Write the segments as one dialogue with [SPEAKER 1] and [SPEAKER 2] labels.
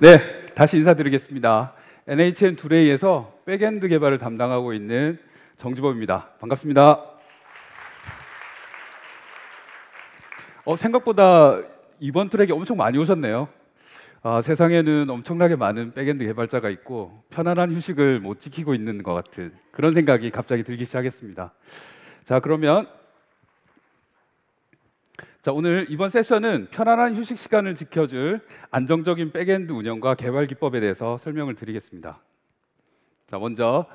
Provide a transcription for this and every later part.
[SPEAKER 1] 네, 다시 인사드리겠습니다. NHN 두레이에서 백엔드 개발을 담당하고 있는 정주범입니다. 반갑습니다. 어, 생각보다 이번 트랙이 엄청 많이 오셨네요. 아, 세상에는 엄청나게 많은 백엔드 개발자가 있고 편안한 휴식을 못 지키고 있는 것 같은 그런 생각이 갑자기 들기 시작했습니다. 자, 그러면 자, 오늘 이번 세션은 편안한 휴식 시간을 지켜줄 안정적인 백엔드 운영과 개발 기법에 대해서 설명을 드리겠습니다. 자, 먼저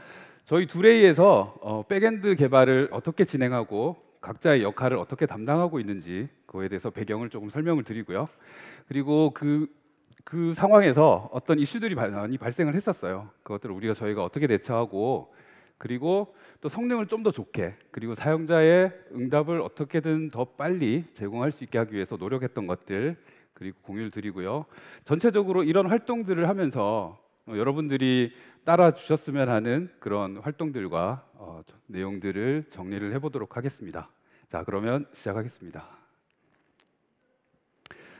[SPEAKER 1] 저희 두레이에서 어, 백엔드 개발을 어떻게 진행하고 각자의 역할을 어떻게 담당하고 있는지 그거에 대해서 배경을 조금 설명을 드리고요. 그리고 그, 그 상황에서 어떤 이슈들이 많이 발생을 했었어요. 그것들을 우리가 저희가 어떻게 대처하고 그리고 또 성능을 좀 더 좋게 그리고 사용자의 응답을 어떻게든 더 빨리 제공할 수 있게 하기 위해서 노력했던 것들 그리고 공유를 드리고요. 전체적으로 이런 활동들을 하면서 어, 여러분들이 따라 주셨으면 하는 그런 활동들과 어, 내용들을 정리를 해보도록 하겠습니다. 자, 그러면 시작하겠습니다.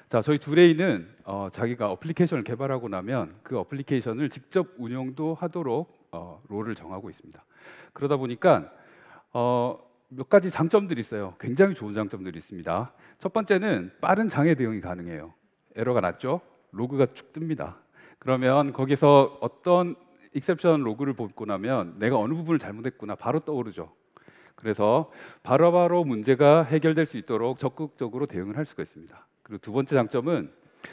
[SPEAKER 1] 자, 저희 두레이는 어, 자기가 어플리케이션을 개발하고 나면 그 어플리케이션을 직접 운영도 하도록 어, 롤을 정하고 있습니다. 그러다 보니까 어, 몇 가지 장점들이 있어요. 굉장히 좋은 장점들이 있습니다. 첫 번째는 빠른 장애 대응이 가능해요. 에러가 났죠? 로그가 쭉 뜹니다. 그러면 거기서 어떤 익셉션 로그를 보고 나면 내가 어느 부분을 잘못했구나 바로 떠오르죠. 그래서 바로바로 바로 문제가 해결될 수 있도록 적극적으로 대응을 할 수가 있습니다. 그리고 두 번째 장점은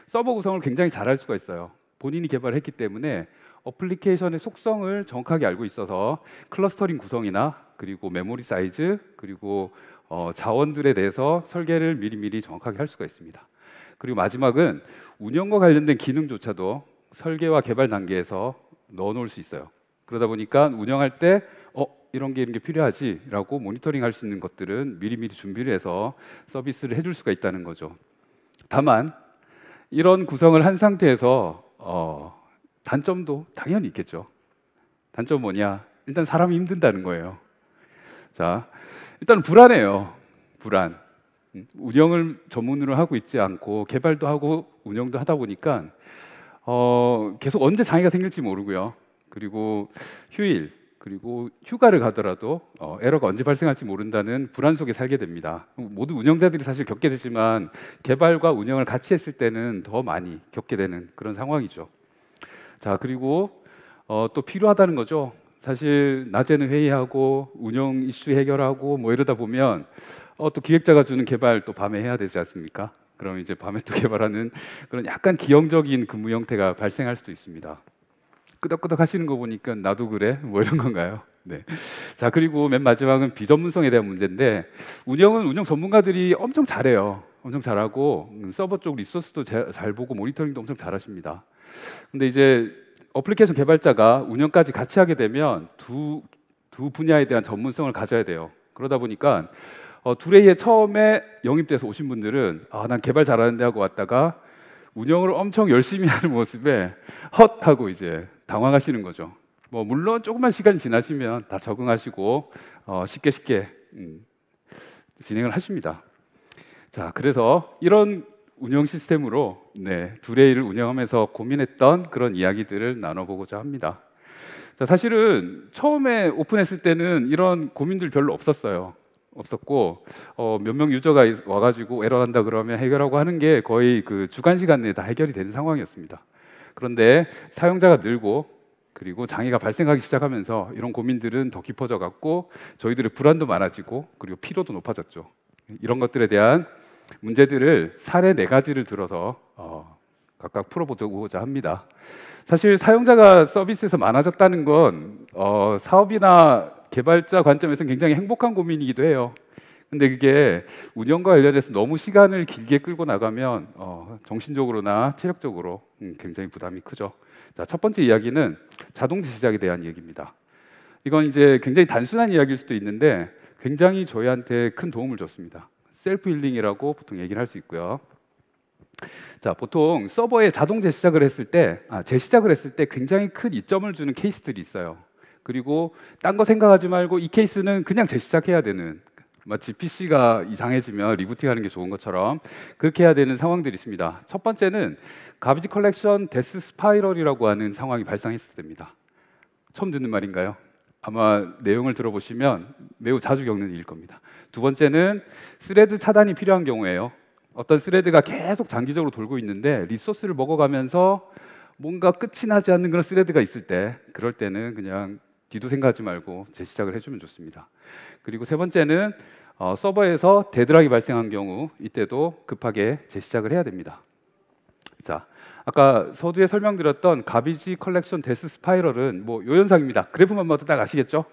[SPEAKER 1] 서버 구성을 굉장히 잘 할 수가 있어요. 본인이 개발했기 때문에 어플리케이션의 속성을 정확하게 알고 있어서 클러스터링 구성이나 그리고 메모리 사이즈 그리고 어, 자원들에 대해서 설계를 미리미리 정확하게 할 수가 있습니다. 그리고 마지막은 운영과 관련된 기능조차도 설계와 개발 단계에서 넣어놓을 수 있어요. 그러다 보니까 운영할 때 어, 이런 게 이런 게 필요하지라고 모니터링 할 수 있는 것들은 미리미리 준비를 해서 서비스를 해줄 수가 있다는 거죠. 다만 이런 구성을 한 상태에서 어, 단점도 당연히 있겠죠. 단점 뭐냐? 일단 사람이 힘든다는 거예요. 자, 일단 불안해요. 불안. 음, 운영을 전문으로 하고 있지 않고 개발도 하고 운영도 하다 보니까 어, 계속 언제 장애가 생길지 모르고요. 그리고 휴일 그리고 휴가를 가더라도 어, 에러가 언제 발생할지 모른다는 불안 속에 살게 됩니다. 모든 운영자들이 사실 겪게 되지만 개발과 운영을 같이 했을 때는 더 많이 겪게 되는 그런 상황이죠. 자 그리고 어, 또 필요하다는 거죠. 사실 낮에는 회의하고 운영 이슈 해결하고 뭐 이러다 보면 어, 또 기획자가 주는 개발 또 밤에 해야 되지 않습니까? 그럼 이제 밤에 또 개발하는 그런 약간 기형적인 근무 형태가 발생할 수도 있습니다. 끄덕끄덕 하시는 거 보니까 나도 그래 뭐 이런 건가요? 네. 자 그리고 맨 마지막은 비전문성에 대한 문제인데 운영은 운영 전문가들이 엄청 잘해요. 엄청 잘하고 음, 서버 쪽 리소스도 잘 보고 모니터링도 엄청 잘하십니다. 근데 이제 어플리케이션 개발자가 운영까지 같이 하게 되면 두, 두 분야에 대한 전문성을 가져야 돼요. 그러다 보니까 어, 두레이에 처음에 영입돼서 오신 분들은 아, 난 개발 잘하는데 하고 왔다가 운영을 엄청 열심히 하는 모습에 헛 하고 이제 당황하시는 거죠. 뭐 물론 조금만 시간이 지나시면 다 적응하시고 어, 쉽게 쉽게 음, 진행을 하십니다. 자, 그래서 이런 운영 시스템으로 네, 두레 일을 운영하면서 고민했던 그런 이야기들을 나눠보고자 합니다. 자, 사실은 처음에 오픈했을 때는 이런 고민들 별로 없었어요. 없었고 어, 몇명 유저가 와가지고 에러 난다 그러면 해결하고 하는 게 거의 그 주간 시간 내에 다 해결이 되는 상황이었습니다. 그런데 사용자가 늘고 그리고 장애가 발생하기 시작하면서 이런 고민들은 더 깊어져 갔고 저희들의 불안도 많아지고 그리고 피로도 높아졌죠. 이런 것들에 대한 문제들을 사례 네 가지를 들어서 어, 각각 풀어보고자 합니다. 사실 사용자가 서비스에서 많아졌다는 건 어, 사업이나 개발자 관점에서는 굉장히 행복한 고민이기도 해요. 근데 그게 운영과 관련해서 너무 시간을 길게 끌고 나가면 어, 정신적으로나 체력적으로 음, 굉장히 부담이 크죠. 자, 첫 번째 이야기는 자동차 시작에 대한 얘기입니다. 이건 이제 굉장히 단순한 이야기일 수도 있는데 굉장히 저희한테 큰 도움을 줬습니다. 셀프 힐링이라고 보통 얘기를 할 수 있고요. 자, 보통 서버에 자동 재시작을 했을 때, 아, 재시작을 했을 때 굉장히 큰 이점을 주는 케이스들이 있어요. 그리고 딴 거 생각하지 말고 이 케이스는 그냥 재시작해야 되는 마치 뭐 PC가 이상해지면 리부팅하는 게 좋은 것처럼 그렇게 해야 되는 상황들이 있습니다. 첫 번째는 가비지 컬렉션 데스 스파이럴이라고 하는 상황이 발생했을 때입니다. 처음 듣는 말인가요? 아마 내용을 들어보시면 매우 자주 겪는 일일 겁니다. 두 번째는 스레드 차단이 필요한 경우에요. 어떤 스레드가 계속 장기적으로 돌고 있는데 리소스를 먹어가면서 뭔가 끝이 나지 않는 그런 스레드가 있을 때 그럴 때는 그냥 뒤도 생각하지 말고 재시작을 해주면 좋습니다. 그리고 세 번째는 어, 서버에서 데드락이 발생한 경우 이때도 급하게 재시작을 해야 됩니다. 자, 아까 서두에 설명드렸던 가비지 컬렉션 데스 스파이럴은 뭐 요 현상입니다. 그래프만 봐도 딱 아시겠죠?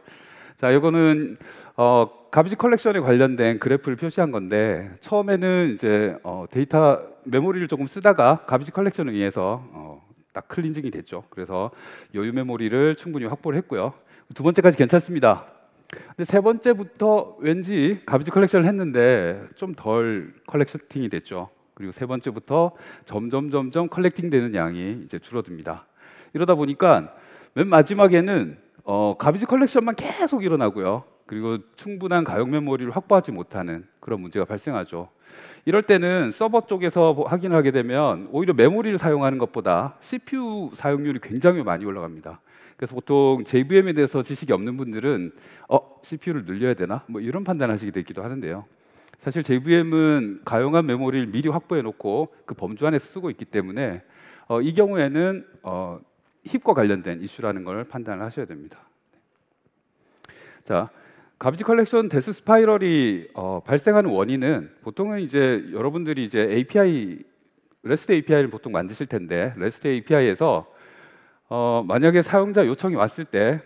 [SPEAKER 1] 자, 이거는 어, 가비지 컬렉션에 관련된 그래프를 표시한 건데 처음에는 이제 어, 데이터 메모리를 조금 쓰다가 가비지 컬렉션을 위해서 어, 딱 클린징이 됐죠. 그래서 여유 메모리를 충분히 확보를 했고요. 두 번째까지 괜찮습니다. 근데 세 번째부터 왠지 가비지 컬렉션을 했는데 좀 덜 컬렉팅이 됐죠. 그리고 세 번째부터 점점 점점 컬렉팅 되는 양이 이제 줄어듭니다. 이러다 보니까 맨 마지막에는 어, 가비지 컬렉션만 계속 일어나고요. 그리고 충분한 가용 메모리를 확보하지 못하는 그런 문제가 발생하죠. 이럴 때는 서버 쪽에서 확인하게 되면 오히려 메모리를 사용하는 것보다 CPU 사용률이 굉장히 많이 올라갑니다. 그래서 보통 JVM에 대해서 지식이 없는 분들은 어, CPU를 늘려야 되나? 뭐 이런 판단하시게 되기도 하는데요. 사실 JVM은 가용한 메모리를 미리 확보해 놓고 그 범주 안에서 쓰고 있기 때문에 어, 이 경우에는 어, 힙과 관련된 이슈라는 걸 판단을 하셔야 됩니다. 자, 가비지 컬렉션 데스 스파이럴이 어, 발생하는 원인은 보통은 이제 여러분들이 이제 API REST API를 보통 만드실 텐데 REST API에서 어, 만약에 사용자 요청이 왔을 때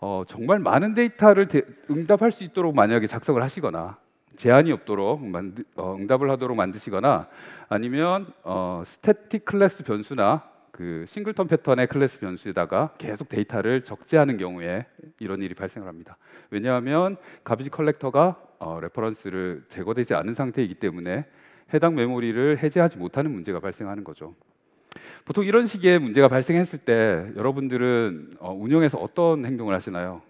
[SPEAKER 1] 어, 정말 많은 데이터를 대, 응답할 수 있도록 만약에 작성을 하시거나 제한이 없도록 만드, 어, 응답을 하도록 만드시거나 아니면 어, 스태틱 클래스 변수나 그 싱글턴 패턴의 클래스 변수에다가 계속 데이터를 적재하는 경우에 이런 일이 발생을 합니다. 왜냐하면 가비지 컬렉터가 어, 레퍼런스를 제거되지 않은 상태이기 때문에 해당 메모리를 해제하지 못하는 문제가 발생하는 거죠. 보통 이런 식의 문제가 발생했을 때 여러분들은 어, 운영에서 어떤 행동을 하시나요?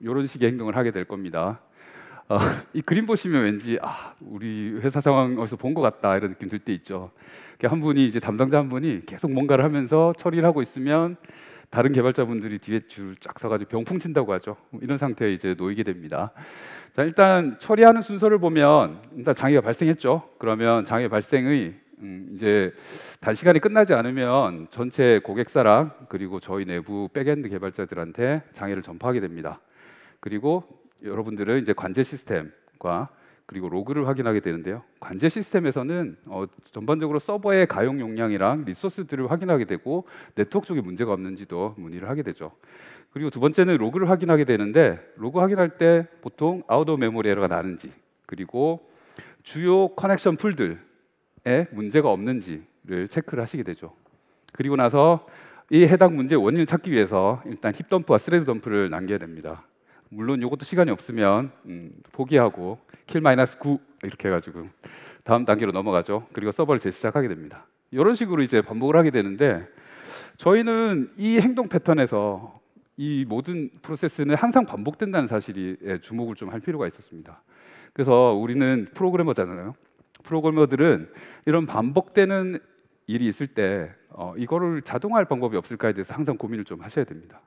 [SPEAKER 1] 이런 식의 행동을 하게 될 겁니다. 어, 이 그림 보시면 왠지 아 우리 회사 상황 어디서 본 것 같다 이런 느낌 들 때 있죠. 한 분이 이제 담당자 한 분이 계속 뭔가를 하면서 처리를 하고 있으면 다른 개발자분들이 뒤에 줄쫙 서가지고 병풍 친다고 하죠. 뭐 이런 상태에 이제 놓이게 됩니다. 자 일단 처리하는 순서를 보면 일단 장애가 발생했죠. 그러면 장애 발생의 음, 이제 단시간이 끝나지 않으면 전체 고객사랑 그리고 저희 내부 백엔드 개발자들한테 장애를 전파하게 됩니다. 그리고 여러분들은 이제 관제 시스템과 그리고 로그를 확인하게 되는데요. 관제 시스템에서는 어, 전반적으로 서버의 가용 용량이랑 리소스들을 확인하게 되고 네트워크 쪽에 문제가 없는지도 문의를 하게 되죠. 그리고 두 번째는 로그를 확인하게 되는데 로그 확인할 때 보통 아웃오 메모리 에러가 나는지 그리고 주요 커넥션 풀들에 문제가 없는지를 체크를 하시게 되죠. 그리고 나서 이 해당 문제 원인을 찾기 위해서 일단 힙 덤프와 스레드 덤프를 남겨야 됩니다. 물론 이것도 시간이 없으면 음, 포기하고 킬 마이너스 9 이렇게 해가지고 다음 단계로 넘어가죠. 그리고 서버를 재시작하게 됩니다. 이런 식으로 이제 반복을 하게 되는데 저희는 이 행동 패턴에서 이 모든 프로세스는 항상 반복된다는 사실이 예, 주목을 좀 할 필요가 있었습니다. 그래서 우리는 프로그래머잖아요. 프로그래머들은 이런 반복되는 일이 있을 때 어, 이거를 자동화할 방법이 없을까에 대해서 항상 고민을 좀 하셔야 됩니다.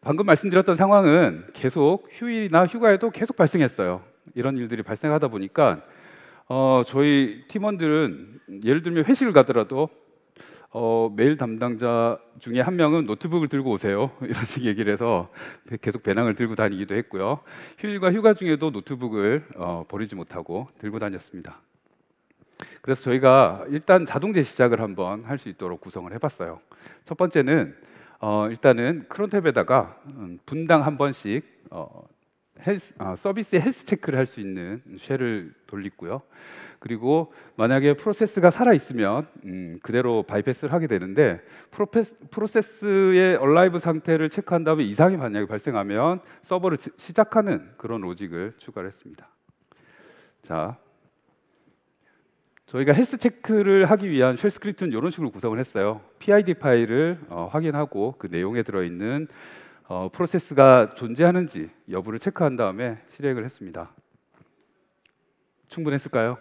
[SPEAKER 1] 방금 말씀드렸던 상황은 계속 휴일이나 휴가에도 계속 발생했어요. 이런 일들이 발생하다 보니까 어, 저희 팀원들은 예를 들면 회식을 가더라도 어, 메일 담당자 중에 한 명은 노트북을 들고 오세요 이런 식 얘기를 해서 계속 배낭을 들고 다니기도 했고요 휴일과 휴가 중에도 노트북을 어, 버리지 못하고 들고 다녔습니다 그래서 저희가 일단 자동제 시작을 한번 할 수 있도록 구성을 해봤어요 첫 번째는 어, 일단은 크론탭에다가 음, 분당 한 번씩 어, 헬스, 아, 서비스 헬스 체크를 할 수 있는 쉘을 돌리고요. 그리고 만약에 프로세스가 살아 있으면 음, 그대로 바이패스를 하게 되는데 프로페스, 프로세스의 얼라이브 상태를 체크한 다음에 이상이 만약에 발생하면 서버를 지, 시작하는 그런 로직을 추가 했습니다. 자, 저희가 헬스 체크를 하기 위한 쉘 스크립트는 이런 식으로 구성을 했어요. PID 파일을 어, 확인하고 그 내용에 들어있는 어, 프로세스가 존재하는지 여부를 체크한 다음에 실행을 했습니다. 충분했을까요?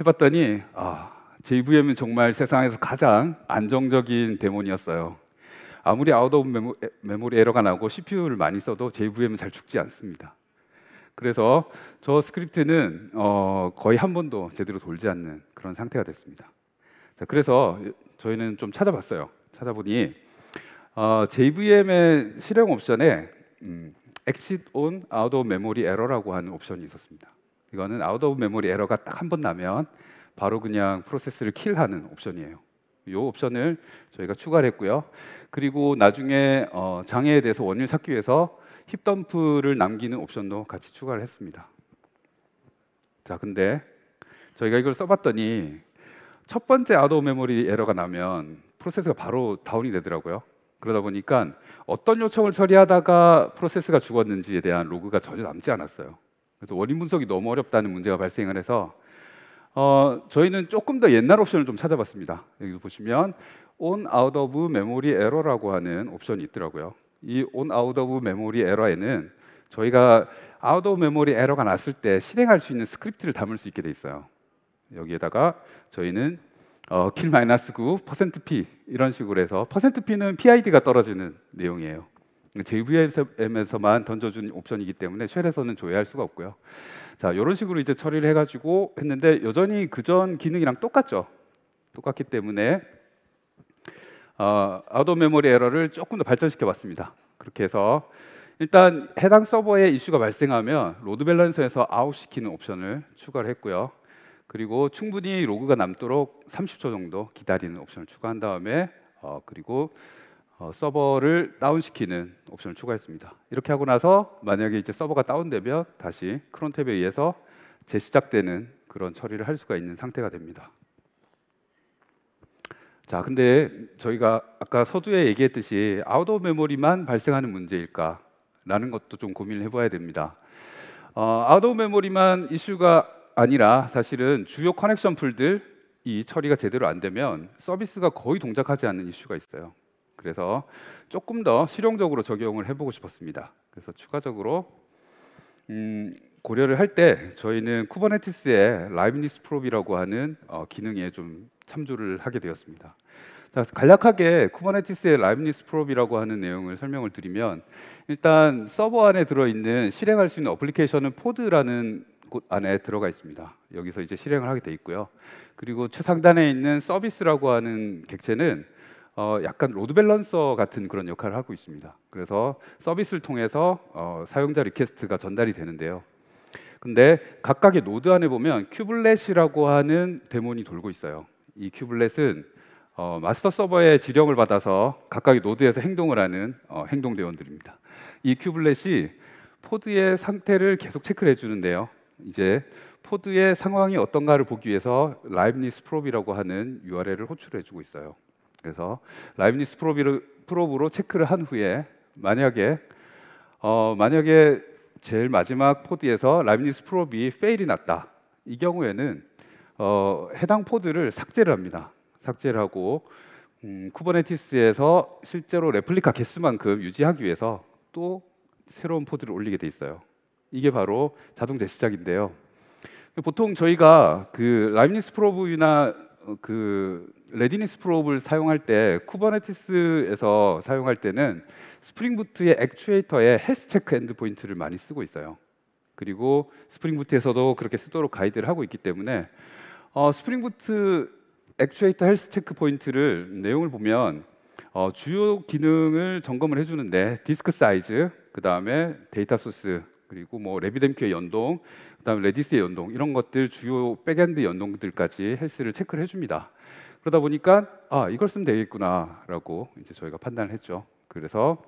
[SPEAKER 1] 해봤더니 아, JVM은 정말 세상에서 가장 안정적인 데몬이었어요. 아무리 아웃 오브 메모, 리 에러가 나고 CPU를 많이 써도 JVM은 잘 죽지 않습니다. 그래서 저 스크립트는 어, 거의 한 번도 제대로 돌지 않는 그런 상태가 됐습니다. 자, 그래서 저희는 좀 찾아봤어요. 찾아보니 어, JVM의 실행 옵션에 음, Exit on Out of Memory Error라고 하는 옵션이 있었습니다. 이거는 Out of Memory Error가 딱 한 번 나면 바로 그냥 프로세스를 킬하는 옵션이에요. 이 옵션을 저희가 추가 했고요. 그리고 나중에 어, 장애에 대해서 원인을 찾기 위해서 힙덤프를 남기는 옵션도 같이 추가를 했습니다. 자, 근데 저희가 이걸 써봤더니 첫 번째 아도 메모리 에러가 나면 프로세스가 바로 다운이 되더라고요. 그러다 보니까 어떤 요청을 처리하다가 프로세스가 죽었는지에 대한 로그가 전혀 남지 않았어요. 그래서 원인 분석이 너무 어렵다는 문제가 발생을 해서 어, 저희는 조금 더 옛날 옵션을 좀 찾아봤습니다. 여기 보시면 on out of memory error라고 하는 옵션이 있더라고요. 이온 아웃 오브 메모리 에러에는 저희가 아웃 오브 메모리 에러가 났을 때 실행할 수 있는 스크립트를 담을 수 있게 돼 있어요. 여기에다가 저희는 어, kill 마이너스 9 퍼센트 p 이런 식으로 해서 퍼센트 p는 PID가 떨어지는 내용이에요. JVM에서만 던져준 옵션이기 때문에 쉘에서는 조회할 수가 없고요. 자, 이런 식으로 이제 처리를 해가지고 했는데 여전히 그전 기능이랑 똑같죠. 똑같기 때문에 어, 아도 메모리 에러를 조금 더 발전시켜 봤습니다. 그렇게 해서 일단 해당 서버에 이슈가 발생하면 로드 밸런서에서 아웃시키는 옵션을 추가를 했고요. 그리고 충분히 로그가 남도록 30초 정도 기다리는 옵션을 추가한 다음에 어, 그리고 어, 서버를 다운시키는 옵션을 추가했습니다. 이렇게 하고 나서 만약에 이제 서버가 다운되면 다시 크론탭에 의해서 재시작되는 그런 처리를 할 수가 있는 상태가 됩니다. 자, 근데 저희가 아까 서두에 얘기했듯이 아웃 오브 메모리만 발생하는 문제일까라는 것도 좀 고민을 해봐야 됩니다. 어, 아웃 오브 메모리만 이슈가 아니라 사실은 주요 커넥션 풀들이 처리가 제대로 안 되면 서비스가 거의 동작하지 않는 이슈가 있어요. 그래서 조금 더 실용적으로 적용을 해보고 싶었습니다. 그래서 추가적으로 음, 고려를 할 때 저희는 쿠버네티스의 라이브니스 프로비라고 하는 어, 기능에 좀 참조를 하게 되었습니다. 자, 간략하게 쿠버네티스의 라이브니스 프로비라고 하는 내용을 설명을 드리면 일단 서버 안에 들어있는 실행할 수 있는 어플리케이션은 포드라는 곳 안에 들어가 있습니다. 여기서 이제 실행을 하게 돼 있고요. 그리고 최상단에 있는 서비스라고 하는 객체는 어, 약간 로드 밸런서 같은 그런 역할을 하고 있습니다. 그래서 서비스를 통해서 어, 사용자 리퀘스트가 전달이 되는데요. 근데 각각의 노드 안에 보면 큐블렛이라고 하는 데몬이 돌고 있어요. 이 큐블렛은 어, 마스터 서버의 지령을 받아서 각각의 노드에서 행동을 하는 어, 행동 대원들입니다. 이 큐블렛이 포드의 상태를 계속 체크 해주는데요. 이제 포드의 상황이 어떤가를 보기 위해서 라이브니스 프롭이라고 하는 URL을 호출해주고 있어요. 그래서 라이브니스 프롭으로, 체크를 한 후에 만약에 어, 만약에 제일 마지막 포드에서 라빈니스 프로비 페일이 났다. 이 경우에는 어, 해당 포드를 삭제를 합니다. 삭제를 하고 음, 쿠버네티스에서 실제로 레플리카 개수만큼 유지하기 위해서 또 새로운 포드를 올리게 돼 있어요. 이게 바로 자동 제시작인데요. 보통 저희가 그 라임니스 프로브나 어, 그 레디니스 프로브를 사용할 때 쿠버네티스에서 사용할 때는 스프링 부트의 액추에이터에 헬스 체크 엔드 포인트를 많이 쓰고 있어요. 그리고 스프링 부트에서도 그렇게 쓰도록 가이드를 하고 있기 때문에 어, 스프링 부트 액추에이터 헬스 체크 포인트를 내용을 보면 어, 주요 기능을 점검을 해주는데 디스크 사이즈, 그 다음에 데이터 소스, 그리고 뭐 레비뎀큐의 연동, 그다음 레디스의 연동 이런 것들 주요 백엔드 연동들까지 헬스를 체크를 해줍니다. 그러다 보니까 아 이걸 쓰면 되겠구나라고 이제 저희가 판단을 했죠. 그래서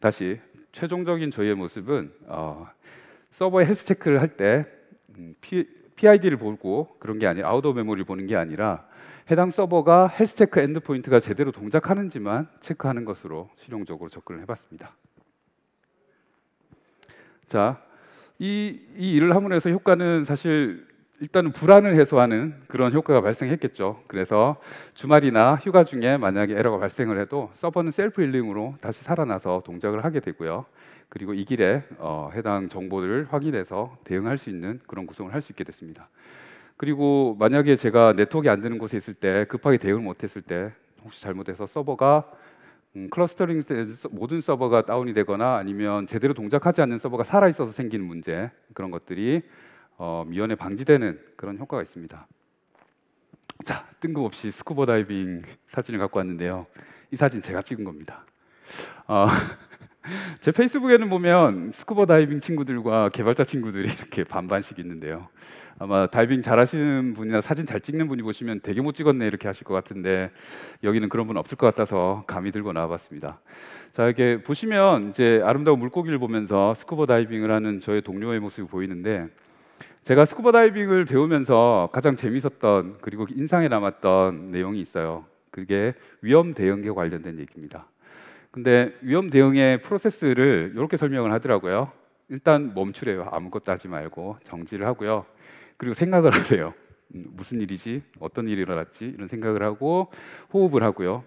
[SPEAKER 1] 다시 최종적인 저희의 모습은 어, 서버의 헬스 체크를 할때 음, PID를 보고 그런 게 아니라 아웃도어 메모리를 보는 게 아니라 해당 서버가 헬스 체크 엔드포인트가 제대로 동작하는지만 체크하는 것으로 실용적으로 접근을 해봤습니다. 자, 이, 이 일을 함으로써 효과는 사실 일단은 불안을 해소하는 그런 효과가 발생했겠죠. 그래서 주말이나 휴가 중에 만약에 에러가 발생을 해도 서버는 셀프 힐링으로 다시 살아나서 동작을 하게 되고요. 그리고 이 길에 어, 해당 정보를 확인해서 대응할 수 있는 그런 구성을 할 수 있게 됐습니다. 그리고 만약에 제가 네트워크안 되는 곳에 있을 때 급하게 대응을 못했을 때 혹시 잘못해서 서버가 음, 클러스터링 모든 서버가 다운이 되거나 아니면 제대로 동작하지 않는 서버가 살아 있어서 생기는 문제 그런 것들이 어, 미연에 방지되는 그런 효과가 있습니다. 자, 뜬금없이 스쿠버 다이빙 사진을 갖고 왔는데요. 이 사진 제가 찍은 겁니다. 어, 제 페이스북에는 보면 스쿠버 다이빙 친구들과 개발자 친구들이 이렇게 반반씩 있는데요. 아마 다이빙 잘하시는 분이나 사진 잘 찍는 분이 보시면 되게 못 찍었네 이렇게 하실 것 같은데 여기는 그런 분 없을 것 같아서 감이 들고 나와봤습니다. 자 이렇게 보시면 이제 아름다운 물고기를 보면서 스쿠버 다이빙을 하는 저의 동료의 모습이 보이는데 제가 스쿠버 다이빙을 배우면서 가장 재밌었던 그리고 인상에 남았던 내용이 있어요. 그게 위험 대응에 관련된 얘기입니다. 근데 위험 대응의 프로세스를 이렇게 설명을 하더라고요. 일단 멈추래요. 아무것도 하지 말고 정지를 하고요. 그리고 생각을 하세요. 음, 무슨 일이지? 어떤 일이 일어났지? 이런 생각을 하고 호흡을 하고요.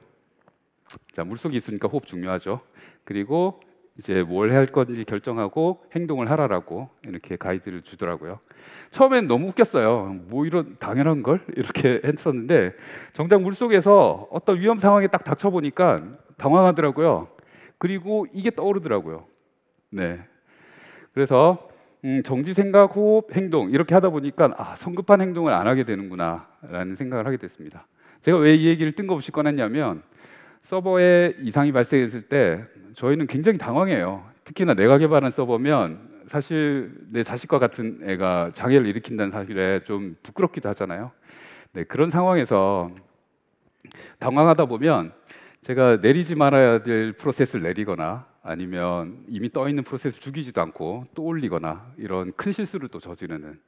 [SPEAKER 1] 자, 물속에 있으니까 호흡 중요하죠. 그리고 이제 뭘 할 건지 결정하고 행동을 하라라고 이렇게 가이드를 주더라고요. 처음엔 너무 웃겼어요. 뭐 이런 당연한 걸 이렇게 했었는데 정작 물속에서 어떤 위험 상황에 딱 닥쳐 보니까 당황하더라고요. 그리고 이게 떠오르더라고요. 네. 그래서 음, 정지 생각, 호흡, 행동 이렇게 하다 보니까 아, 성급한 행동을 안 하게 되는구나라는 생각을 하게 됐습니다. 제가 왜 이 얘기를 뜬금없이 꺼냈냐면 서버에 이상이 발생했을 때 저희는 굉장히 당황해요. 특히나 내가 개발한 서버면 사실 내 자식과 같은 애가 장애를 일으킨다는 사실에 좀 부끄럽기도 하잖아요. 네, 그런 상황에서 당황하다 보면 제가 내리지 말아야 될 프로세스를 내리거나 아니면 이미 떠 있는 프로세스 죽이지도 않고 또 올리거나 이런 큰 실수를 또 저지르는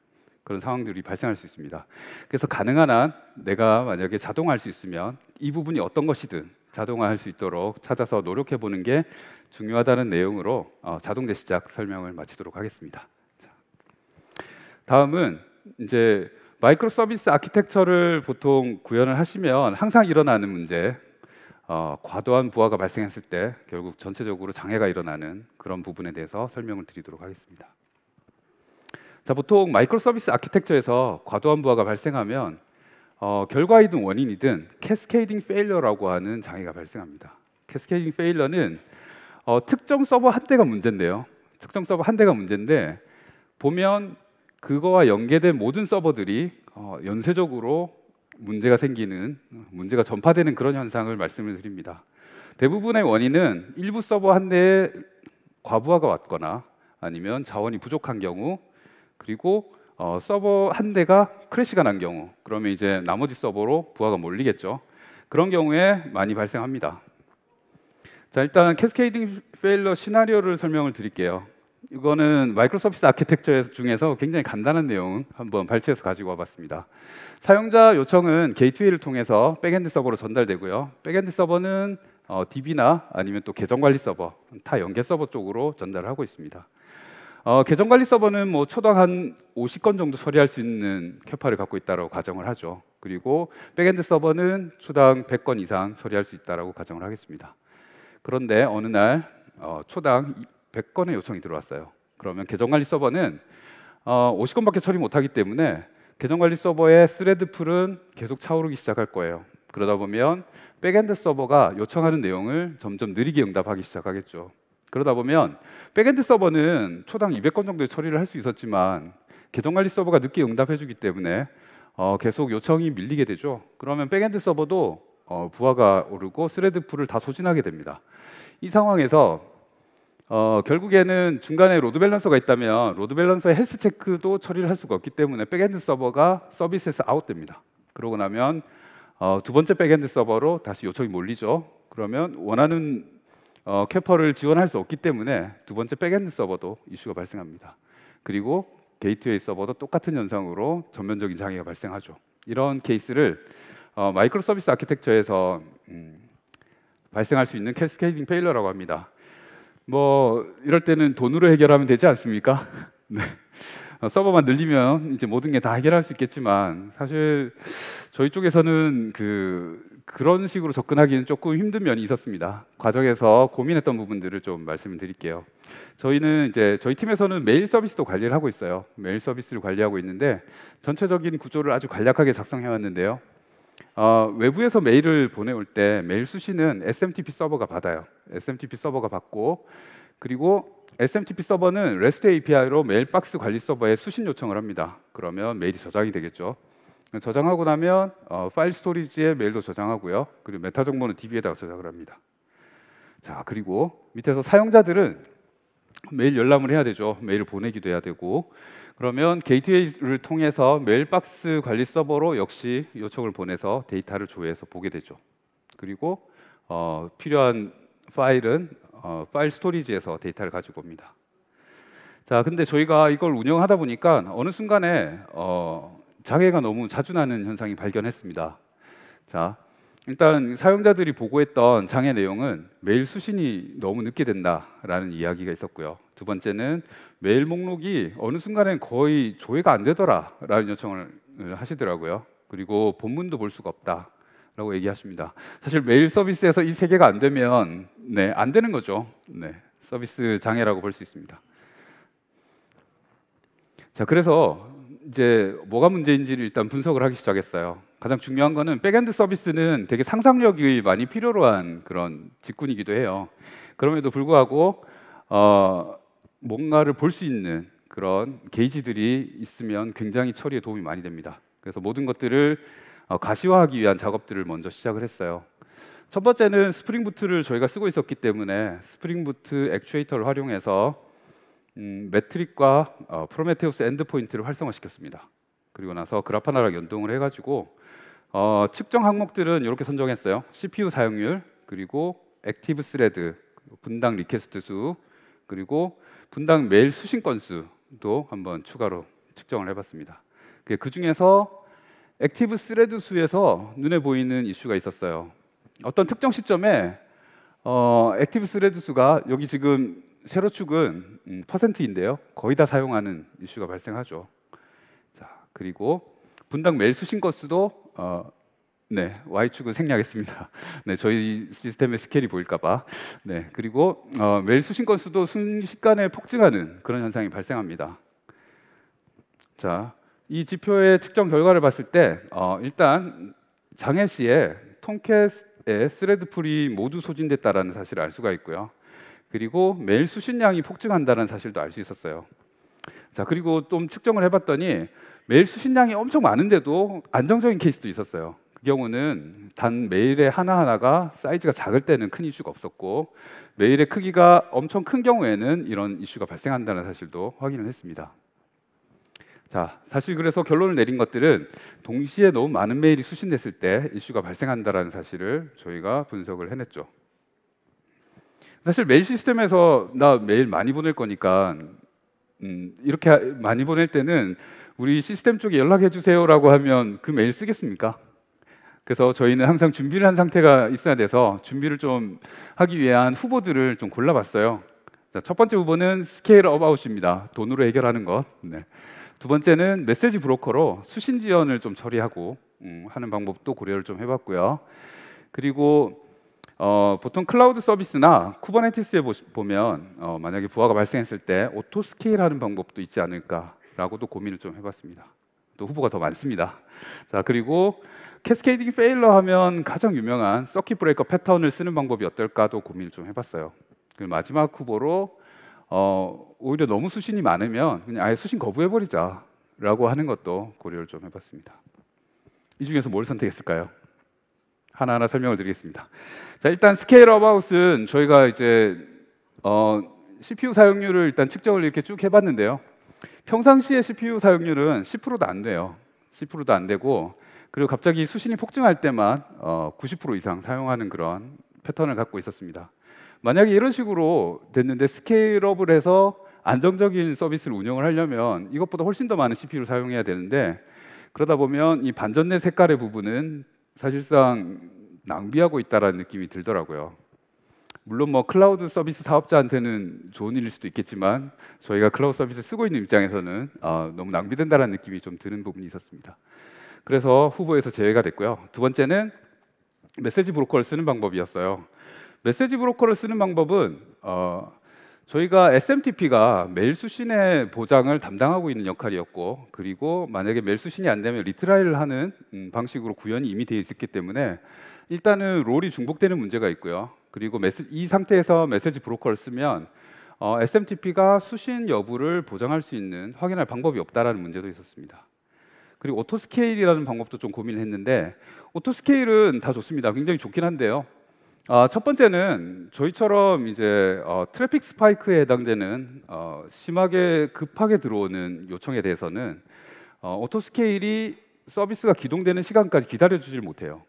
[SPEAKER 1] 그런 상황들이 발생할 수 있습니다. 그래서 가능한 한 내가 만약에 자동화할 수 있으면 이 부분이 어떤 것이든 자동화할 수 있도록 찾아서 노력해 보는 게 중요하다는 내용으로 어, 자동제 시작 설명을 마치도록 하겠습니다. 자. 다음은 이제 마이크로 서비스 아키텍처를 보통 구현을 하시면 항상 일어나는 문제 어, 과도한 부하가 발생했을 때 결국 전체적으로 장애가 일어나는 그런 부분에 대해서 설명을 드리도록 하겠습니다. 자, 보통 마이크로 서비스 아키텍처에서 과도한 부하가 발생하면 어, 결과이든 원인이든 캐스케이딩 페일러라고 하는 장애가 발생합니다. 캐스케이딩 페일러는 어, 특정 서버 한 대가 문제인데요. 특정 서버 한 대가 문제인데 보면 그거와 연계된 모든 서버들이 어, 연쇄적으로 문제가 생기는 문제가 전파되는 그런 현상을 말씀을 드립니다. 대부분의 원인은 일부 서버 한 대에 과부하가 왔거나 아니면 자원이 부족한 경우 그리고 어, 서버 한 대가 크래시가 난 경우 그러면 이제 나머지 서버로 부하가 몰리겠죠. 그런 경우에 많이 발생합니다. 자 일단 캐스케이딩 페일러 시나리오를 설명을 드릴게요. 이거는 마이크로소프스 아키텍처 중에서 굉장히 간단한 내용 한번 발췌해서 가지고 와봤습니다. 사용자 요청은 게이트웨이를 통해서 백엔드 서버로 전달되고요. 백엔드 서버는 어, DB나 아니면 또 계정 관리 서버, 타 연계 서버 쪽으로 전달을 하고 있습니다. 어, 계정 관리 서버는 뭐 초당 한 50건 정도 처리할 수 있는 캐파를 갖고 있다고 가정을 하죠. 그리고 백엔드 서버는 초당 100건 이상 처리할 수 있다고 가정을 하겠습니다. 그런데 어느 날 어, 초당 100건의 요청이 들어왔어요. 그러면 계정 관리 서버는 어, 50건밖에 처리 못하기 때문에 계정 관리 서버의 스레드 풀은 계속 차오르기 시작할 거예요. 그러다 보면 백엔드 서버가 요청하는 내용을 점점 느리게 응답하기 시작하겠죠. 그러다 보면 백엔드 서버는 초당 200건 정도의 처리를 할 수 있었지만 계정 관리 서버가 늦게 응답해 주기 때문에 어, 계속 요청이 밀리게 되죠. 그러면 백엔드 서버도 어, 부하가 오르고 스레드 풀을 다 소진하게 됩니다. 이 상황에서 어, 결국에는 중간에 로드 밸런서가 있다면 로드 밸런서의 헬스 체크도 처리를 할 수가 없기 때문에 백엔드 서버가 서비스에서 아웃됩니다. 그러고 나면 어, 두 번째 백엔드 서버로 다시 요청이 몰리죠. 그러면 원하는 어, 캐퍼를 지원할 수 없기 때문에 두 번째 백엔드 서버도 이슈가 발생합니다. 그리고 게이트웨이 서버도 똑같은 현상으로 전면적인 장애가 발생하죠. 이런 케이스를 어, 마이크로 서비스 아키텍처에서 음, 발생할 수 있는 캐스케이딩 페일러라고 합니다. 뭐 이럴 때는 돈으로 해결하면 되지 않습니까? 네. 어, 서버만 늘리면 이제 모든 게 다 해결할 수 있겠지만 사실 저희 쪽에서는 그 그런 식으로 접근하기는 조금 힘든 면이 있었습니다. 과정에서 고민했던 부분들을 좀 말씀드릴게요. 저희는 이제 저희 팀에서는 메일 서비스도 관리를 하고 있어요. 메일 서비스를 관리하고 있는데 전체적인 구조를 아주 간략하게 작성해 왔는데요. 어, 외부에서 메일을 보내올 때 메일 수신은 SMTP 서버가 받아요. SMTP 서버가 받고 그리고 SMTP 서버는 REST API로 메일 박스 관리 서버에 수신 요청을 합니다. 그러면 메일이 저장이 되겠죠. 저장하고 나면 어, 파일 스토리지에 메일도 저장하고요. 그리고 메타 정보는 DB에다가 저장을 합니다. 자 그리고 밑에서 사용자들은 메일 열람을 해야 되죠. 메일을 보내기도 해야 되고 그러면 게이트웨이를 통해서 메일박스 관리 서버로 역시 요청을 보내서 데이터를 조회해서 보게 되죠. 그리고 어, 필요한 파일은 어, 파일 스토리지에서 데이터를 가지고 옵니다. 자, 근데 저희가 이걸 운영하다 보니까 어느 순간에 어, 장애가 너무 자주 나는 현상이 발견했습니다. 자, 일단 사용자들이 보고했던 장애 내용은 메일 수신이 너무 늦게 된다라는 이야기가 있었고요. 두 번째는 메일 목록이 어느 순간엔 거의 조회가 안 되더라라는 요청을 하시더라고요. 그리고 본문도 볼 수가 없다라고 얘기하십니다. 사실 메일 서비스에서 이 세 개가 안 되면 네, 안 되는 거죠. 네. 서비스 장애라고 볼 수 있습니다. 자, 그래서 이제 뭐가 문제인지를 일단 분석을 하기 시작했어요. 가장 중요한 거는 백엔드 서비스는 되게 상상력이 많이 필요로 한 그런 직군이기도 해요. 그럼에도 불구하고 어, 뭔가를 볼 수 있는 그런 게이지들이 있으면 굉장히 처리에 도움이 많이 됩니다. 그래서 모든 것들을 어, 가시화하기 위한 작업들을 먼저 시작을 했어요. 첫 번째는 스프링 부트를 저희가 쓰고 있었기 때문에 스프링 부트 액추에이터를 활용해서 음, 매트릭과 어, 프로메테우스 엔드포인트를 활성화시켰습니다. 그리고 나서 그라파나랑 연동을 해가지고 어, 측정 항목들은 이렇게 선정했어요. CPU 사용률 그리고 액티브 스레드 분당 리퀘스트 수 그리고 분당 메일 수신 건수도 한번 추가로 측정을 해봤습니다. 그 중에서 액티브 스레드 수에서 눈에 보이는 이슈가 있었어요. 어떤 특정 시점에 어, 액티브 스레드 수가 여기 지금 세로 축은 음, 퍼센트인데요. 거의 다 사용하는 이슈가 발생하죠. 자, 그리고 분당 매일 수신 건수도 어, 네, Y축을 생략했습니다. 네, 저희 시스템의 스케일이 보일까봐. 네, 그리고 어, 메 수신 건수도 순식간에 폭증하는 그런 현상이 발생합니다. 자, 이 지표의 측정 결과를 봤을 때 어, 일단 장애 씨의 통캣의 스레드풀이 모두 소진됐다라는 사실을 알 수가 있고요. 그리고 메일 수신량이 폭증한다는 사실도 알 수 있었어요. 자, 그리고 좀 측정을 해봤더니 메일 수신량이 엄청 많은데도 안정적인 케이스도 있었어요. 그 경우는 단 메일의 하나하나가 사이즈가 작을 때는 큰 이슈가 없었고 메일의 크기가 엄청 큰 경우에는 이런 이슈가 발생한다는 사실도 확인을 했습니다. 자, 사실 그래서 결론을 내린 것들은 동시에 너무 많은 메일이 수신됐을 때 이슈가 발생한다라는 사실을 저희가 분석을 해냈죠. 사실 메일 시스템에서 나 메일 많이 보낼 거니까 음, 이렇게 많이 보낼 때는 우리 시스템 쪽에 연락해 주세요라고 하면 그 메일 쓰겠습니까? 그래서 저희는 항상 준비를 한 상태가 있어야 돼서 준비를 좀 하기 위한 후보들을 좀 골라봤어요. 자, 첫 번째 후보는 스케일 업아웃입니다. 돈으로 해결하는 것. 네. 두 번째는 메시지 브로커로 수신 지연을 좀 처리하고 음, 하는 방법도 고려를 좀 해봤고요. 그리고 어, 보통 클라우드 서비스나 쿠버네티스에 보시, 보면 어, 만약에 부하가 발생했을 때 오토 스케일하는 방법도 있지 않을까 라고도 고민을 좀 해봤습니다. 또 후보가 더 많습니다. 자 그리고 캐스케이딩 페일러 하면 가장 유명한 서킷 브레이커 패턴을 쓰는 방법이 어떨까도 고민을 좀 해봤어요. 그 마지막 후보로 어, 오히려 너무 수신이 많으면 그냥 아예 수신 거부해버리자라고 하는 것도 고려를 좀 해봤습니다. 이 중에서 뭘 선택했을까요? 하나하나 설명을 드리겠습니다. 자 일단 스케일 어바웃은 저희가 이제 어, CPU 사용률을 일단 측정을 이렇게 쭉 해봤는데요. 평상시에 CPU 사용률은 10%도 안 돼요. 10%도 안 되고 그리고 갑자기 수신이 폭증할 때만 90% 어, 이상 사용하는 그런 패턴을 갖고 있었습니다. 만약에 이런 식으로 됐는데 스케일업을 해서 안정적인 서비스를 운영을 하려면 이것보다 훨씬 더 많은 CPU를 사용해야 되는데 그러다 보면 이 반전내 색깔의 부분은 사실상 낭비하고 있다라는 느낌이 들더라고요. 물론 뭐 클라우드 서비스 사업자한테는 좋은 일일 수도 있겠지만 저희가 클라우드 서비스 쓰고 있는 입장에서는 어, 너무 낭비된다라는 느낌이 좀 드는 부분이 있었습니다. 그래서 후보에서 제외가 됐고요. 두 번째는 메시지 브로커를 쓰는 방법이었어요. 메시지 브로커를 쓰는 방법은 어, 저희가 SMTP가 메일 수신의 보장을 담당하고 있는 역할이었고 그리고 만약에 메일 수신이 안 되면 리트라이를 하는 음, 방식으로 구현이 이미 되어 있었기 때문에 일단은 롤이 중복되는 문제가 있고요. 그리고 메시, 이 상태에서 메시지 브로커를 쓰면 어, SMTP가 수신 여부를 보장할 수 있는 확인할 방법이 없다라는 문제도 있었습니다. 그리고 오토 스케일이라는 방법도 좀 고민을 했는데 오토 스케일은 다 좋습니다. 굉장히 좋긴 한데요. 아, 첫 번째는 저희처럼 이제 어, 트래픽 스파이크에 해당되는 어, 심하게 급하게 들어오는 요청에 대해서는 어, 오토 스케일이 서비스가 기동되는 시간까지 기다려 주질 못해요.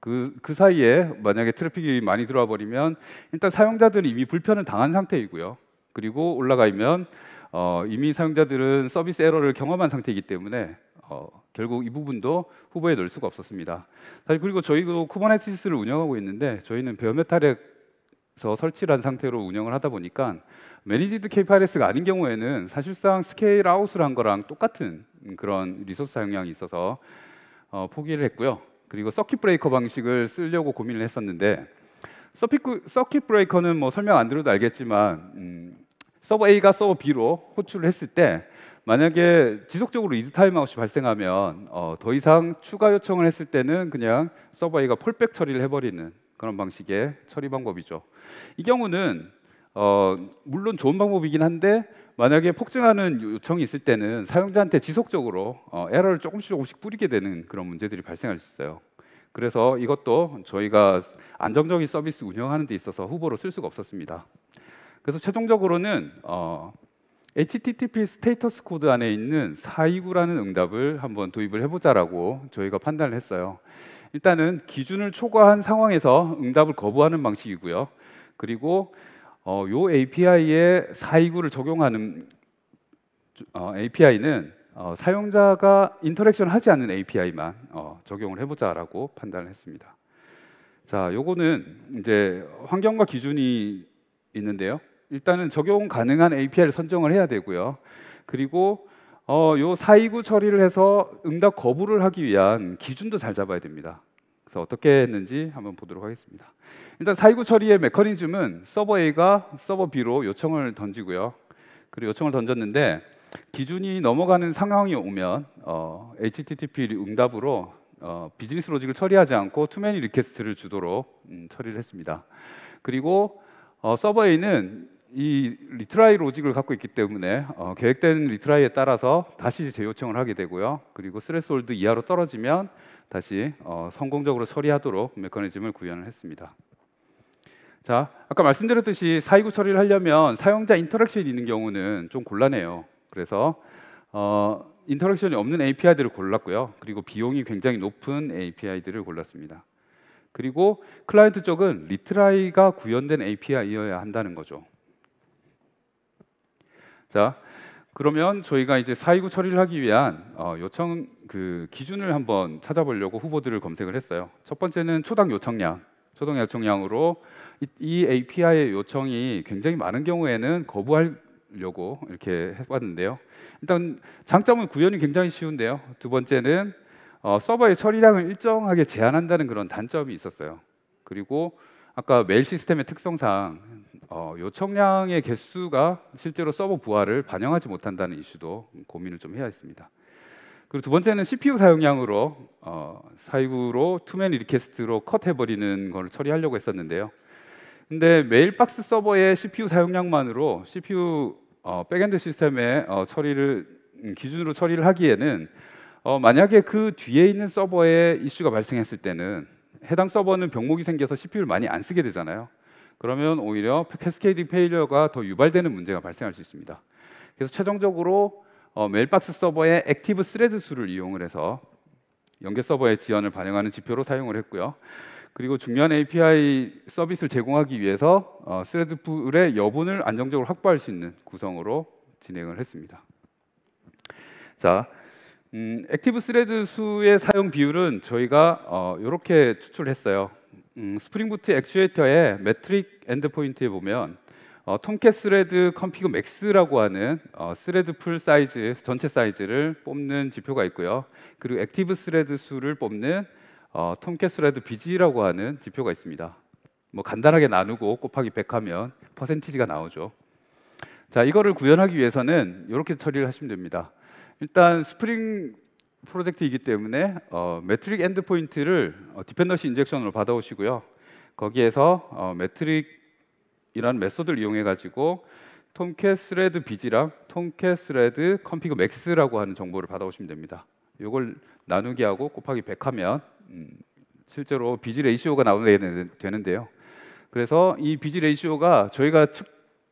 [SPEAKER 1] 그, 그 사이에 만약에 트래픽이 많이 들어와 버리면 일단 사용자들은 이미 불편을 당한 상태이고요. 그리고 올라가면 어, 이미 사용자들은 서비스 에러를 경험한 상태이기 때문에 어, 결국 이 부분도 후보에 넣을 수가 없었습니다. 사실 그리고 저희도 쿠버네티스를 운영하고 있는데 저희는 베어메탈에서 설치를 한 상태로 운영을 하다 보니까 매니지드 KPRS가 아닌 경우에는 사실상 스케일 아웃을 한 거랑 똑같은 그런 리소스 사용량이 있어서 어, 포기를 했고요. 그리고 서킷 브레이커 방식을 쓰려고 고민을 했었는데 서킷, 브레이커는 뭐 설명 안 들어도 알겠지만 음, 서버 A가 서버 B로 호출을 했을 때 만약에 지속적으로 리드 타임아웃이 발생하면 어, 더 이상 추가 요청을 했을 때는 그냥 서버 A가 폴백 처리를 해버리는 그런 방식의 처리 방법이죠. 이 경우는 어, 물론 좋은 방법이긴 한데 만약에 폭증하는 요청이 있을 때는 사용자한테 지속적으로 어, 에러를 조금씩 조금씩 뿌리게 되는 그런 문제들이 발생할 수 있어요. 그래서 이것도 저희가 안정적인 서비스 운영하는 데 있어서 후보로 쓸 수가 없었습니다. 그래서 최종적으로는 어, HTTP 스테이터스 코드 안에 있는 429라는 응답을 한번 도입을 해보자라고 저희가 판단을 했어요. 일단은 기준을 초과한 상황에서 응답을 거부하는 방식이고요. 그리고 어, 요 API에 429를 적용하는 어, API는 어, 사용자가 인터랙션 하지 않는 API만 어, 적용을 해보자라고 판단을 했습니다. 자, 요거는 이제 환경과 기준이 있는데요. 일단은 적용 가능한 API를 선정을 해야 되고요. 그리고 어, 요429 처리를 해서 응답 거부를 하기 위한 기준도 잘 잡아야 됩니다. 그래서 어떻게 했는지 한번 보도록 하겠습니다. 일단 사2구 처리의 메커니즘은 서버 A가 서버 B로 요청을 던지고요. 그리고 요청을 던졌는데 기준이 넘어가는 상황이 오면 어, HTTP 응답으로 어, 비즈니스 로직을 처리하지 않고 투매니 리퀘스트를 주도록 음, 처리를 했습니다. 그리고 어, 서버 A는 이 리트라이 로직을 갖고 있기 때문에 어, 계획된 리트라이에 따라서 다시 재요청을 하게 되고요. 그리고 스레스홀드 이하로 떨어지면 다시 어, 성공적으로 처리하도록 메커니즘을 구현을 했습니다. 자, 아까 말씀드렸듯이 사이구 처리를 하려면 사용자 인터랙션이 있는 경우는 좀 곤란해요. 그래서 어, 인터랙션이 없는 API들을 골랐고요. 그리고 비용이 굉장히 높은 API들을 골랐습니다. 그리고 클라이언트 쪽은 리트라이가 구현된 API여야 한다는 거죠. 자, 그러면 저희가 이제 사이구 처리를 하기 위한 어, 요청 그 기준을 한번 찾아보려고 후보들을 검색을 했어요. 첫 번째는 초당 요청량, 초당 요청량으로 이 API의 요청이 굉장히 많은 경우에는 거부하려고 이렇게 해봤는데요. 일단 장점은 구현이 굉장히 쉬운데요. 두 번째는 어, 서버의 처리량을 일정하게 제한한다는 그런 단점이 있었어요. 그리고 아까 메일 시스템의 특성상 어, 요청량의 개수가 실제로 서버 부하를 반영하지 못한다는 이슈도 고민을 좀 해야 했습니다. 그리고 두 번째는 CPU 사용량으로 어, 사이구로 투맨 리퀘스트로 컷해버리는 것을 처리하려고 했었는데요. 근데 메일박스 서버의 CPU 사용량만으로 CPU 어, 백엔드 시스템의 어, 처리를 음, 기준으로 처리를 하기에는 어, 만약에 그 뒤에 있는 서버에 이슈가 발생했을 때는 해당 서버는 병목이 생겨서 CPU를 많이 안 쓰게 되잖아요. 그러면 오히려 캐스케이딩 페일리어가 더 유발되는 문제가 발생할 수 있습니다. 그래서 최종적으로 어, 메일박스 서버의 액티브 스레드 수를 이용을 해서 연계 서버의 지연을 반영하는 지표로 사용을 했고요. 그리고 중요한 API 서비스를 제공하기 위해서 어, 스레드 풀의 여분을 안정적으로 확보할 수 있는 구성으로 진행을 했습니다. 자, 음, 액티브 스레드 수의 사용 비율은 저희가 어, 이렇게 추출했어요. 음, 스프링부트 액츄에이터의 매트릭 엔드포인트에 보면 어, 톰캣 스레드 컴피그 맥스라고 하는 어, 스레드 풀 사이즈 전체 사이즈를 뽑는 지표가 있고요. 그리고 액티브 스레드 수를 뽑는 어, 톰캐스 레드 BG라고 하는 지표가 있습니다. 뭐 간단하게 나누고 곱하기 100하면 퍼센티지가 나오죠. 자, 이거를 구현하기 위해서는 이렇게 처리를 하시면 됩니다. 일단 스프링 프로젝트이기 때문에 어, 매트릭 엔드포인트를 어, 디펜더시 인젝션으로 받아오시고요. 거기에서 어, 매트릭이라는 메소드를 이용해 가지고 톰캣 스레드 비지랑 톰캣 스레드 컴피그 맥스라고 하는 정보를 받아오시면 됩니다. 이걸 나누기 하고 곱하기 100하면 음, 실제로 비지 레이시오가 나오게 되는데요. 그래서 이 비지 레이시오가 저희가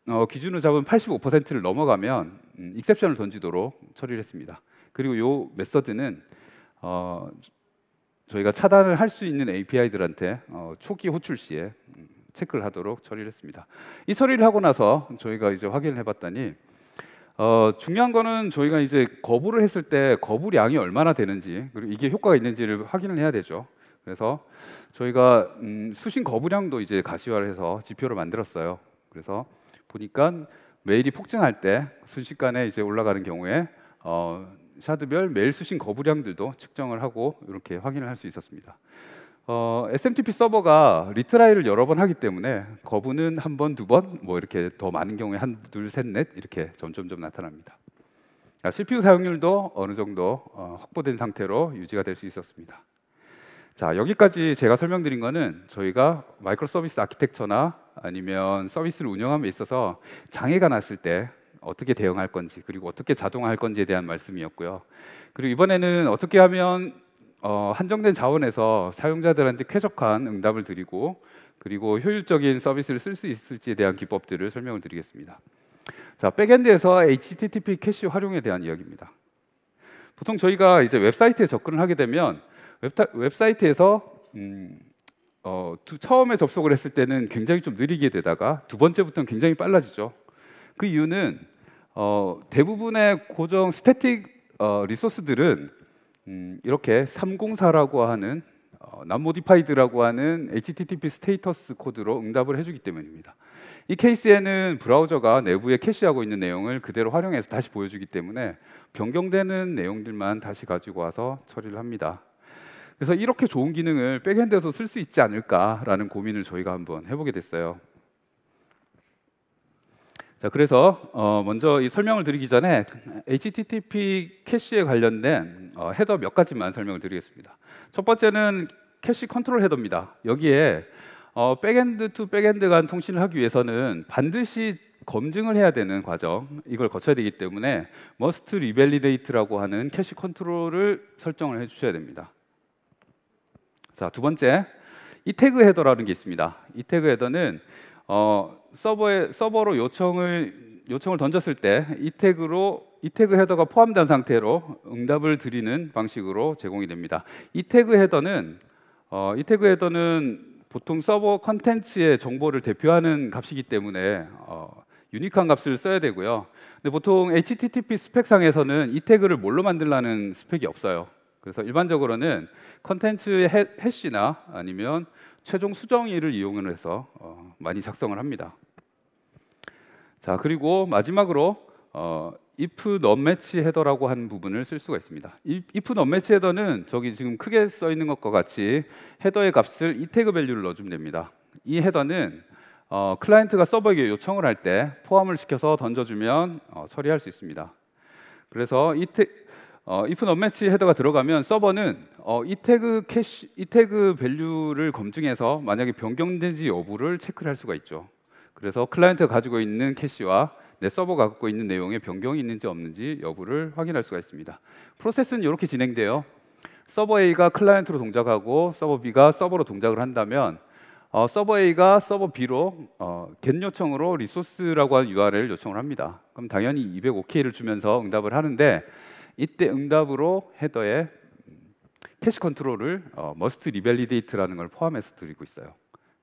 [SPEAKER 1] 어, 기준으로 잡은 85%를 넘어가면 음, 익셉션을 던지도록 처리를 했습니다. 그리고 요 메서드는 어, 저희가 차단을 할 수 있는 API들한테 어, 초기 호출 시에 음, 체크를 하도록 처리를 했습니다. 이 처리를 하고 나서 저희가 이제 확인을 해봤더니 어, 중요한 거는 저희가 이제 거부를 했을 때 거부량이 얼마나 되는지 그리고 이게 효과가 있는지를 확인을 해야 되죠. 그래서 저희가 음, 수신 거부량도 이제 가시화를 해서 지표를 만들었어요. 그래서 보니까 메일이 폭증할 때 순식간에 이제 올라가는 경우에 어, 샤드별 메일 수신 거부량들도 측정을 하고 이렇게 확인을 할 수 있었습니다. 어, SMTP 서버가 리트라이를 여러 번 하기 때문에 거부는 한 번, 두 번, 뭐 이렇게 더 많은 경우에 한, 둘, 셋, 넷 이렇게 점점점 나타납니다. 그 아, CPU 사용률도 어느 정도 어, 확보된 상태로 유지가 될 수 있었습니다. 자 여기까지 제가 설명드린 거는 저희가 마이크로 서비스 아키텍처나 아니면 서비스를 운영함에 있어서 장애가 났을 때 어떻게 대응할 건지 그리고 어떻게 자동화할 건지에 대한 말씀이었고요. 그리고 이번에는 어떻게 하면 어, 한정된 자원에서 사용자들한테 쾌적한 응답을 드리고 그리고 효율적인 서비스를 쓸 수 있을지에 대한 기법들을 설명을 드리겠습니다. 자, 백엔드에서 HTTP 캐시 활용에 대한 이야기입니다. 보통 저희가 이제 웹사이트에 접근을 하게 되면 웹사, 이트에서 음, 어, 두, 처음에 접속을 했을 때는 굉장히 좀 느리게 되다가 두 번째부터는 굉장히 빨라지죠. 그 이유는 어, 대부분의 고정 스태틱 어, 리소스들은 음, 이렇게 304라고 하는 어, 남모디파이드라고 하는 HTTP 스테이터스 코드로 응답을 해주기 때문입니다. 이 케이스에는 브라우저가 내부에 캐시하고 있는 내용을 그대로 활용해서 다시 보여주기 때문에 변경되는 내용들만 다시 가지고 와서 처리를 합니다. 그래서 이렇게 좋은 기능을 백엔드에서 쓸 수 있지 않을까라는 고민을 저희가 한번 해보게 됐어요. 자, 그래서 어 먼저 이 설명을 드리기 전에 HTTP 캐시에 관련된 어 헤더 몇 가지만 설명을 드리겠습니다. 첫 번째는 캐시 컨트롤 헤더입니다. 여기에 어 백엔드 투 백엔드 간 통신을 하기 위해서는 반드시 검증을 해야 되는 과정 이걸 거쳐야 되기 때문에 must revalidate라고 하는 캐시 컨트롤을 설정을 해 주셔야 됩니다. 자, 두 번째 이 태그 헤더라는 게 있습니다. 이 태그 헤더는 어, 서버에 서버로 요청을 요청을 던졌을 때 이 태그로 이 태그 헤더가 포함된 상태로 응답을 드리는 방식으로 제공이 됩니다. 이 태그 헤더는 어, 이 태그 헤더는 보통 서버 컨텐츠의 정보를 대표하는 값이기 때문에 어, 유니크한 값을 써야 되고요. 근데 보통 HTTP 스펙상에서는 이 태그를 뭘로 만들라는 스펙이 없어요. 그래서 일반적으로는 컨텐츠의 해시나 아니면 최종 수정일을 이용 해서 어, 많이 작성을 합니다. 자 그리고 마지막으로 어, if non-match 헤더라고 한 부분을 쓸 수가 있습니다. if non-match 헤더는 저기 지금 크게 써 있는 것과 같이 헤더의 값을 이 태그 밸류를 넣어주면 됩니다. 이 헤더는 어, 클라이언트가 서버에게 요청을 할 때 포함을 시켜서 던져주면 어, 처리할 수 있습니다. 그래서 이, 태, 어, if 넌매치 헤더가 들어가면 서버는 어, 이 태그 캐시 이 태그 밸류를 검증해서 만약에 변경된지 여부를 체크할 수가 있죠. 그래서 클라이언트가 가지고 있는 캐시와 내 서버가 갖고 있는 내용에 변경이 있는지 없는지 여부를 확인할 수가 있습니다. 프로세스는 이렇게 진행돼요. 서버 A가 클라이언트로 동작하고 서버 B가 서버로 동작을 한다면 어, 서버 A가 서버 B로 어, get 요청으로 리소스라고 하는 URL을 요청을 합니다. 그럼 당연히 205K를 주면서 응답을 하는데 이때 응답으로 헤더에 캐시 컨트롤을 머스트 어, 리밸리데이트라는 걸 포함해서 드리고 있어요.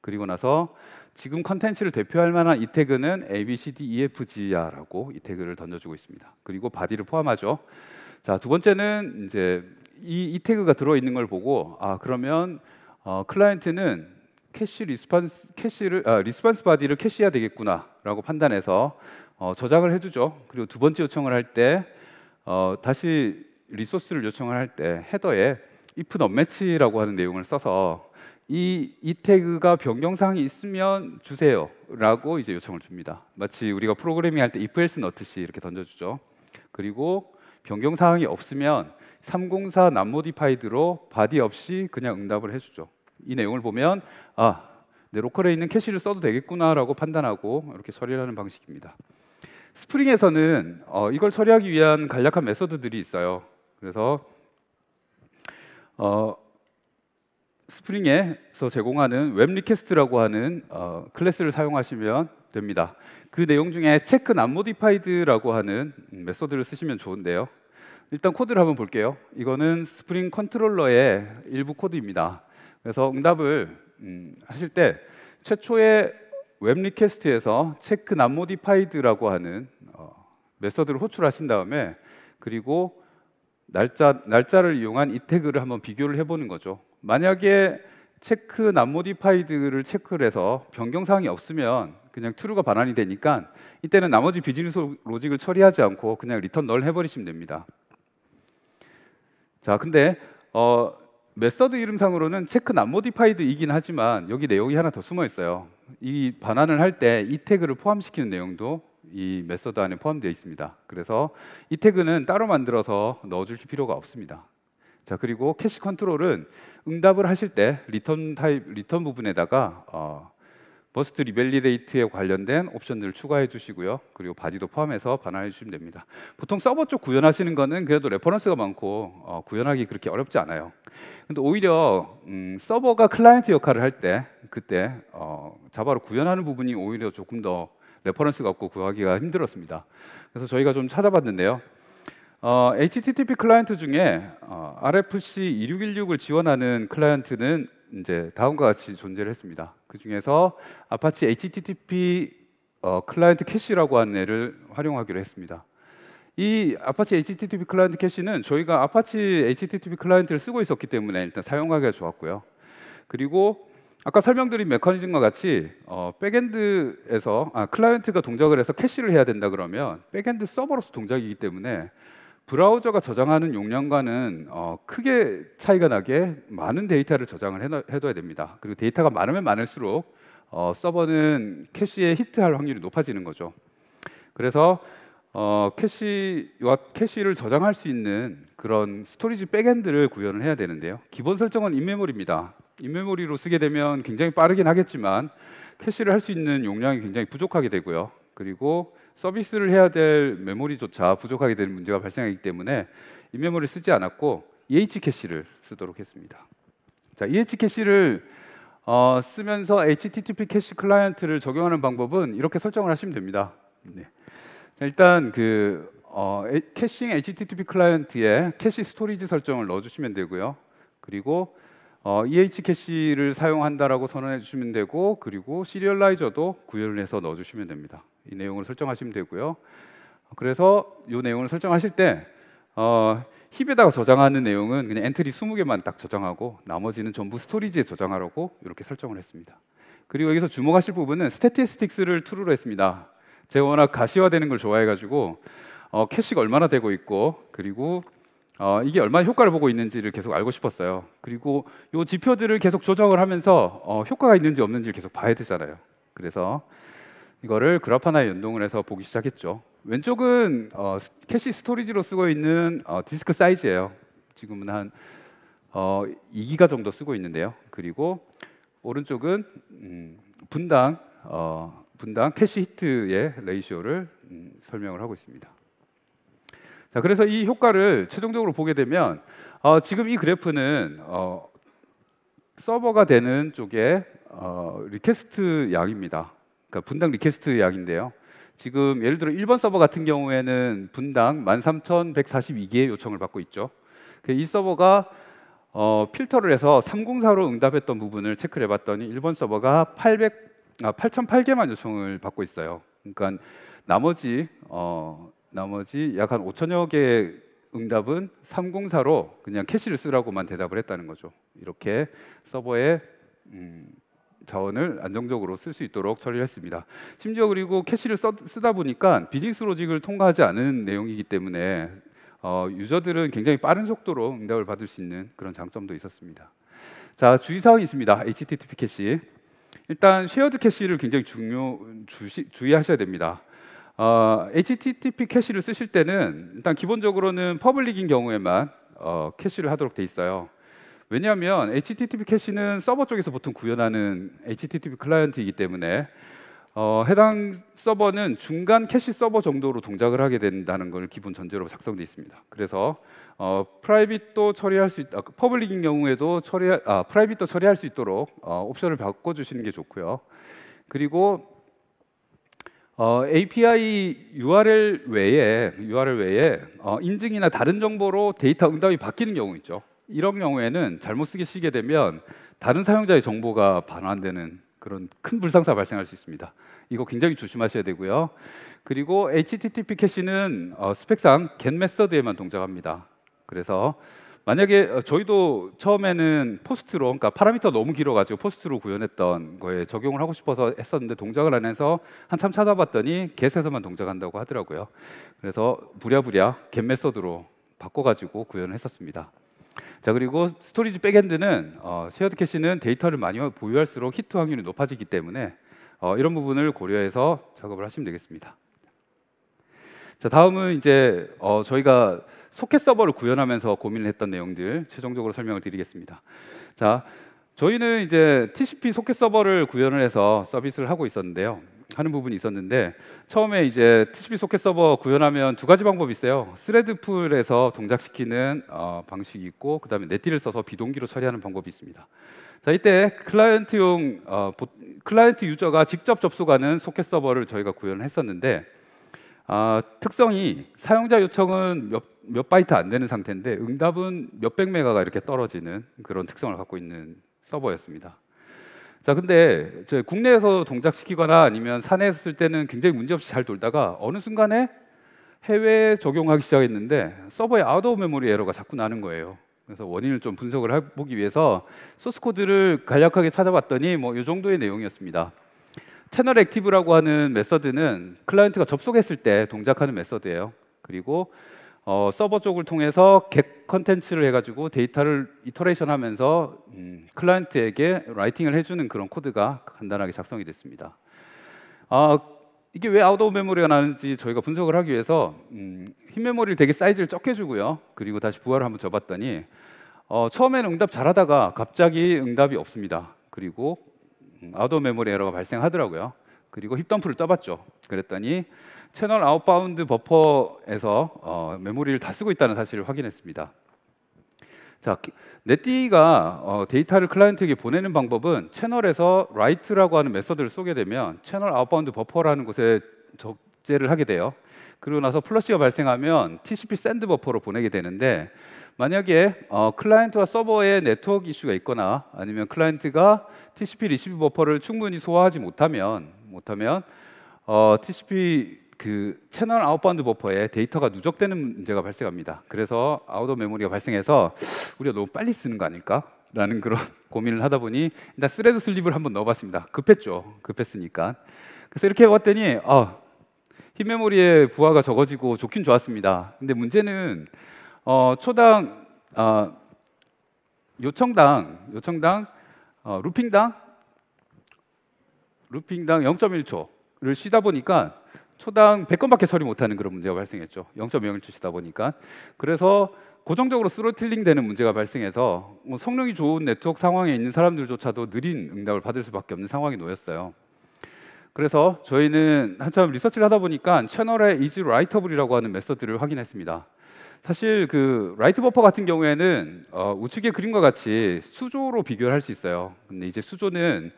[SPEAKER 1] 그리고 나서 지금 컨텐츠를 대표할 만한 이 태그는 A, B, C, D, E, F, G야라고 이 태그를 던져주고 있습니다. 그리고 바디를 포함하죠. 자, 두 번째는 이제 이, 이 태그가 들어있는 걸 보고 아 그러면 어, 클라이언트는 캐시 리스판스 캐시를 아, 리스판스 바디를 캐시해야 되겠구나라고 판단해서 어, 저장을 해주죠. 그리고 두 번째 요청을 할때 어, 다시 리소스를 요청을 할 때 헤더에 if not match라고 하는 내용을 써서 이, 이 태그가 변경사항이 있으면 주세요라고 이제 요청을 줍니다. 마치 우리가 프로그래밍 할 때 if else not이 이렇게 던져주죠. 그리고 변경사항이 없으면 304 남모디파이드로 바디 없이 그냥 응답을 해주죠. 이 내용을 보면 아, 내 로컬에 있는 캐시를 써도 되겠구나라고 판단하고 이렇게 처리하는 방식입니다. 스프링에서는 어, 이걸 처리하기 위한 간략한 메소드들이 있어요. 그래서 어, 스프링에서 제공하는 웹리퀘스트라고 하는 어, 클래스를 사용하시면 됩니다. 그 내용 중에 체크 난모디파이드라고 하는 메소드를 쓰시면 좋은데요. 일단 코드를 한번 볼게요. 이거는 스프링 컨트롤러의 일부 코드입니다. 그래서 응답을 음, 하실 때 최초의 웹리퀘스트에서 체크 난 모디파이드라고 하는 어, 메서드를 호출하신 다음에 그리고 날짜 날짜를 이용한 이 태그를 한번 비교를 해보는 거죠. 만약에 체크 난 모디파이드를 체크를 해서 변경 사항이 없으면 그냥 true가 반환이 되니까 이때는 나머지 비즈니스 로직을 처리하지 않고 그냥 리턴 널 해버리시면 됩니다. 자, 근데 어, 메서드 이름상으로는 체크 난 모디파이드이긴 하지만 여기 내용이 하나 더 숨어 있어요. 이 반환을 할 때 이 태그를 포함시키는 내용도 이 메서드 안에 포함되어 있습니다. 그래서 이 태그는 따로 만들어서 넣어줄 필요가 없습니다. 자 그리고 캐시 컨트롤은 응답을 하실 때 리턴 타입 리턴 부분에다가 어, 버스트 리밸리데이트에 관련된 옵션들을 추가해 주시고요. 그리고 바디도 포함해서 반환해 주시면 됩니다. 보통 서버 쪽 구현하시는 거는 그래도 레퍼런스가 많고 어, 구현하기 그렇게 어렵지 않아요. 근데 오히려 음, 서버가 클라이언트 역할을 할 때 그때 어, 자바로 구현하는 부분이 오히려 조금 더 레퍼런스가 없고 구하기가 힘들었습니다. 그래서 저희가 좀 찾아봤는데요. 어, HTTP 클라이언트 중에 어, RFC 2616을 지원하는 클라이언트는 이제 다음과 같이 존재를 했습니다. 그 중에서 아파치 HTTP 어, 클라이언트 캐시라고 하는 애를 활용하기로 했습니다. 이 아파치 HTTP 클라이언트 캐시는 저희가 아파치 HTTP 클라이언트를 쓰고 있었기 때문에 일단 사용하기가 좋았고요. 그리고 아까 설명드린 메커니즘과 같이 어, 백엔드에서 아, 클라이언트가 동작을 해서 캐시를 해야 된다 그러면 백엔드 서버로서 동작이기 때문에 브라우저가 저장하는 용량과는 어, 크게 차이가 나게 많은 데이터를 저장을 해둬야 됩니다. 그리고 데이터가 많으면 많을수록 어, 서버는 캐시에 히트할 확률이 높아지는 거죠. 그래서 어, 캐시와 캐시를 저장할 수 있는 그런 스토리지 백엔드를 구현을 해야 되는데요. 기본 설정은 인메모리입니다. 인메모리로 쓰게 되면 굉장히 빠르긴 하겠지만 캐시를 할 수 있는 용량이 굉장히 부족하게 되고요. 그리고 서비스를 해야 될 메모리조차 부족하게 되는 문제가 발생하기 때문에 이 메모리를 쓰지 않았고 EH 캐시를 쓰도록 했습니다. 자, EH 캐시를 어, 쓰면서 HTTP 캐시 클라이언트를 적용하는 방법은 이렇게 설정을 하시면 됩니다. 네. 자, 일단 그 어, 캐싱 HTTP 클라이언트에 캐시 스토리지 설정을 넣어주시면 되고요. 그리고 어, EH 캐시를 사용한다라고 선언해 주시면 되고 그리고 시리얼라이저도 구현해서 넣어주시면 됩니다. 이 내용을 설정하시면 되고요. 그래서 이 내용을 설정하실 때 어, 힙에다가 저장하는 내용은 그냥 엔트리 20개만 딱 저장하고 나머지는 전부 스토리지에 저장하라고 이렇게 설정을 했습니다. 그리고 여기서 주목하실 부분은 스태티스틱스를 툴로 했습니다. 제가 워낙 가시화되는 걸 좋아해가지고 어, 캐시가 얼마나 되고 있고 그리고 어, 이게 얼마나 효과를 보고 있는지를 계속 알고 싶었어요. 그리고 이 지표들을 계속 조정을 하면서 어, 효과가 있는지 없는지를 계속 봐야 되잖아요. 그래서 이거를 그래프나 에 연동을 해서 보기 시작했죠. 왼쪽은 어, 캐시 스토리지로 쓰고 있는 어, 디스크 사이즈예요. 지금은 한 어, 2기가 정도 쓰고 있는데요. 그리고 오른쪽은 음, 분당 어, 분당 캐시 히트의 레이시를 음, 설명을 하고 있습니다. 자, 그래서 이 효과를 최종적으로 보게 되면 어, 지금 이 그래프는 어, 서버가 되는 쪽의 어, 리퀘스트 양입니다. 그러니까 분당 리퀘스트 약인데요. 지금 예를 들어 1번 서버 같은 경우에는 분당 13,142개의 요청을 받고 있죠. 그 이 서버가 어, 필터를 해서 304로 응답했던 부분을 체크를 해봤더니 1번 서버가 800, 아, 8,008개만 요청을 받고 있어요. 그러니까 나머지 어, 나머지 약 한 5천여 개의 응답은 304로 그냥 캐시를 쓰라고만 대답을 했다는 거죠. 이렇게 서버에 음, 자원을 안정적으로 쓸 수 있도록 처리했습니다. 심지어 그리고 캐시를 써, 쓰다 보니까 비즈니스 로직을 통과하지 않은 내용이기 때문에 어, 유저들은 굉장히 빠른 속도로 응답을 받을 수 있는 그런 장점도 있었습니다. 자 주의사항이 있습니다. HTTP 캐시 일단 쉐어드 캐시를 굉장히 중요 주시, 주의하셔야 됩니다. 어, HTTP 캐시를 쓰실 때는 일단 기본적으로는 퍼블릭인 경우에만 어, 캐시를 하도록 돼 있어요. 왜냐하면 HTTP 캐시는 서버 쪽에서 보통 구현하는 HTTP 클라이언트이기 때문에 어, 해당 서버는 중간 캐시 서버 정도로 동작을 하게 된다는 걸 기본 전제로 작성되어 있습니다. 그래서 어, 프라이빗도 처리할 수있 아, 퍼블릭인 경우에도 처리 아, 프라이빗도 처리할 수 있도록 어, 옵션을 바꿔 주시는 게 좋고요. 그리고 어, API URL 외에 URL 외에 어, 인증이나 다른 정보로 데이터 응답이 바뀌는 경우 있죠. 이런 경우에는 잘못 쓰시게 게 되면 다른 사용자의 정보가 반환되는 그런 큰 불상사 발생할 수 있습니다. 이거 굉장히 조심하셔야 되고요. 그리고 HTTP 캐시는 어, 스펙상 get 메서드에만 동작합니다. 그래서 만약에 어, 저희도 처음에는 포스트로 그러니까 파라미터 너무 길어가지고 포스트로 구현했던 거에 적용을 하고 싶어서 했었는데 동작을 안 해서 한참 찾아봤더니 g 에서만 동작한다고 하더라고요. 그래서 부랴부랴 g 메서드로 바꿔가지고 구현을 했었습니다. 자 그리고 스토리지 백엔드는 어, 쉐어드 캐시는 데이터를 많이 보유할수록 히트 확률이 높아지기 때문에 어, 이런 부분을 고려해서 작업을 하시면 되겠습니다. 자 다음은 이제 어, 저희가 소켓 서버를 구현하면서 고민을 했던 내용들 최종적으로 설명을 드리겠습니다. 자 저희는 이제 TCP 소켓 서버를 구현을 해서 서비스를 하고 있었는데요. 하는 부분이 있었는데 처음에 이제 TCP 소켓 서버 구현하면 두 가지 방법이 있어요. 스레드 풀에서 동작시키는 어, 방식이 있고 그다음에 넷디를 써서 비동기로 처리하는 방법이 있습니다. 자 이때 클라이언트용 어, 보, 클라이언트 유저가 직접 접속하는 소켓 서버를 저희가 구현했었는데 어, 아, 특성이 사용자 요청은 몇, 몇 바이트 안 되는 상태인데 응답은 몇백 메가가 이렇게 떨어지는 그런 특성을 갖고 있는 서버였습니다. 자, 근데 저 국내에서 동작시키거나 아니면 산에 있을 때는 굉장히 문제없이 잘 돌다가 어느 순간에 해외에 적용하기 시작했는데 서버에 아웃오브 메모리 에러가 자꾸 나는 거예요. 그래서 원인을 좀 분석을 해보기 위해서 소스 코드를 간략하게 찾아봤더니 뭐 이 정도의 내용이었습니다. 채널 액티브라고 하는 메서드는 클라이언트가 접속했을 때 동작하는 메서드예요. 그리고 어, 서버 쪽을 통해서 객 컨텐츠를 해가지고 데이터를 이터레이션하면서 음, 클라이언트에게 라이팅을 해주는 그런 코드가 간단하게 작성이 됐습니다. 아, 이게 왜 아웃 오브 메모리가 나는지 저희가 분석을 하기 위해서 음, 흰 메모리를 되게 사이즈를 적게 주고요. 그리고 다시 부하를 한번 접었더니 어, 처음에는 응답 잘하다가 갑자기 응답이 없습니다. 그리고 아웃 오브 메모리 에러가 발생하더라고요. 그리고 힙덤프를 떠봤죠. 그랬더니 채널 아웃바운드 버퍼에서 어, 메모리를 다 쓰고 있다는 사실을 확인했습니다. 자, 넷디가 어, 데이터를 클라이언트에게 보내는 방법은 채널에서 write라고 하는 메서드를 쏘게 되면 채널 아웃바운드 버퍼라는 곳에 적재를 하게 돼요. 그러고 나서 플러시가 발생하면 TCP 샌드 버퍼로 보내게 되는데 만약에 어, 클라이언트와 서버에 네트워크 이슈가 있거나 아니면 클라이언트가 TCP 리시브 버퍼를 충분히 소화하지 못하면 못하면 어, TCP 그 채널 아웃바운드 버퍼에 데이터가 누적되는 문제가 발생합니다. 그래서 아웃오 메모리가 발생해서 우리가 너무 빨리 쓰는 거 아닐까? 라는 그런 고민을 하다 보니 일단 스레드 슬립을 한번 넣어봤습니다. 급했죠. 급했으니까. 그래서 이렇게 해봤더니 어, 아, 흰메모리의 부하가 적어지고 좋긴 좋았습니다. 근데 문제는 어, 초당 어, 요청당 요청당 어, 루핑당 루핑당 0.1초를 쉬다 보니까 초당 100건밖에 처리 못하는 그런 문제가 발생했죠. 0.01을 주시다 보니까. 그래서 고정적으로 스로틀링 되는 문제가 발생해서 뭐 성능이 좋은 네트워크 상황에 있는 사람들조차도 느린 응답을 받을 수밖에 없는 상황이 놓였어요. 그래서 저희는 한참 리서치를 하다 보니까 채널의 이즈 라이터블이라고 하는 메서드를 확인했습니다. 사실 그 라이트 버퍼 같은 경우에는 어, 우측의 그림과 같이 수조로 비교를 할 수 있어요. 근데 이제 수조는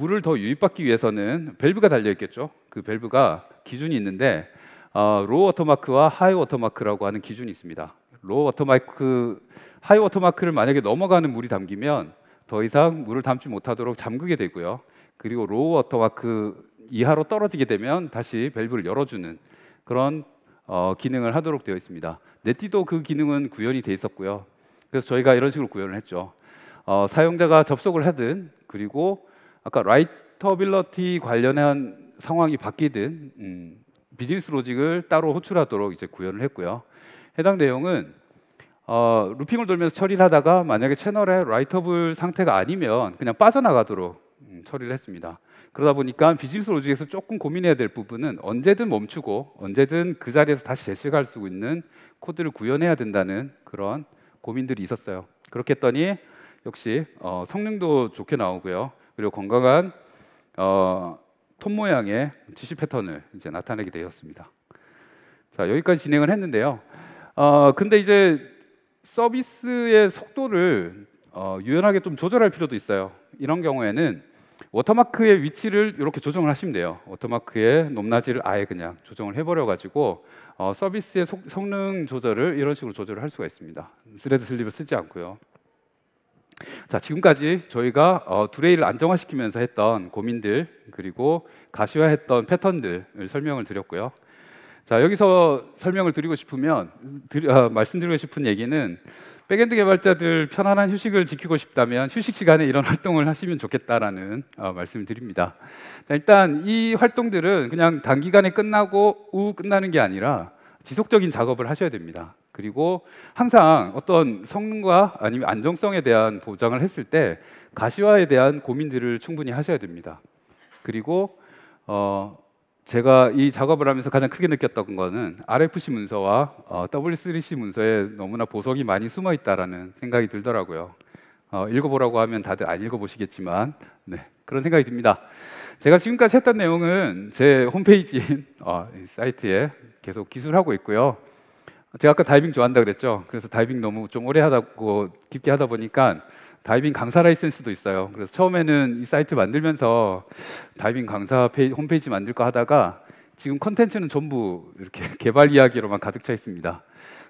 [SPEAKER 1] 물을 더 유입받기 위해서는 밸브가 달려 있겠죠. 그 밸브가 기준이 있는데 어, 로우 워터마크와 하이 워터마크라고 하는 기준이 있습니다. 로우 워터마크, 하이 워터마크를 만약에 넘어가는 물이 담기면 더 이상 물을 담지 못하도록 잠그게 되고요. 그리고 로우 워터마크 이하로 떨어지게 되면 다시 밸브를 열어주는 그런 어, 기능을 하도록 되어 있습니다. 네티도 그 기능은 구현이 돼 있었고요. 그래서 저희가 이런 식으로 구현을 했죠. 어, 사용자가 접속을 하든 그리고 아까 라이터빌러티 관련한 상황이 바뀌든 음, 비즈니스 로직을 따로 호출하도록 이제 구현을 했고요. 해당 내용은 어, 루핑을 돌면서 처리를 하다가 만약에 채널에 라이터블 상태가 아니면 그냥 빠져나가도록 음, 처리를 했습니다. 그러다 보니까 비즈니스 로직에서 조금 고민해야 될 부분은 언제든 멈추고 언제든 그 자리에서 다시 재시할 수 있는 코드를 구현해야 된다는 그런 고민들이 있었어요. 그렇게 했더니 역시 어, 성능도 좋게 나오고요. 그리고 건강한 어, 톱 모양의 지시 패턴을 이제 나타내게 되었습니다. 자 여기까지 진행을 했는데요. 어, 근데 이제 서비스의 속도를 어, 유연하게 좀 조절할 필요도 있어요. 이런 경우에는 워터마크의 위치를 이렇게 조정을 하시면 돼요. 워터마크의 높낮이를 아예 그냥 조정을 해버려 가지고 어, 서비스의 속, 성능 조절을 이런 식으로 조절을 할 수가 있습니다. 스레드 슬립을 쓰지 않고요. 자, 지금까지 저희가 어, 두레일를 안정화시키면서 했던 고민들 그리고 가시화했던 패턴들을 설명을 드렸고요. 자, 여기서 설명을 드리고 싶으면 드리, 아, 말씀드리고 싶은 얘기는 백엔드 개발자들 편안한 휴식을 지키고 싶다면 휴식 시간에 이런 활동을 하시면 좋겠다라는 어, 말씀을 드립니다. 자, 일단 이 활동들은 그냥 단기간에 끝나고 우 끝나는 게 아니라 지속적인 작업을 하셔야 됩니다. 그리고 항상 어떤 성능과 아니면 안정성에 대한 보장을 했을 때 가시화에 대한 고민들을 충분히 하셔야 됩니다. 그리고 어 제가 이 작업을 하면서 가장 크게 느꼈던 거는 RFC 문서와 어, W3C 문서에 너무나 보석이 많이 숨어 있다라는 생각이 들더라고요. 어, 읽어보라고 하면 다들 안 읽어보시겠지만 네, 그런 생각이 듭니다. 제가 지금까지 했던 내용은 제홈페이지 어, 사이트에 계속 기술하고 있고요. 제가 아까 다이빙 좋아한다 그랬죠. 그래서 다이빙 너무 좀 오래 하다고 깊게 하다 보니까 다이빙 강사 라이센스도 있어요. 그래서 처음에는 이 사이트 만들면서 다이빙 강사 페이지, 홈페이지 만들까 하다가 지금 컨텐츠는 전부 이렇게 개발 이야기로만 가득 차 있습니다.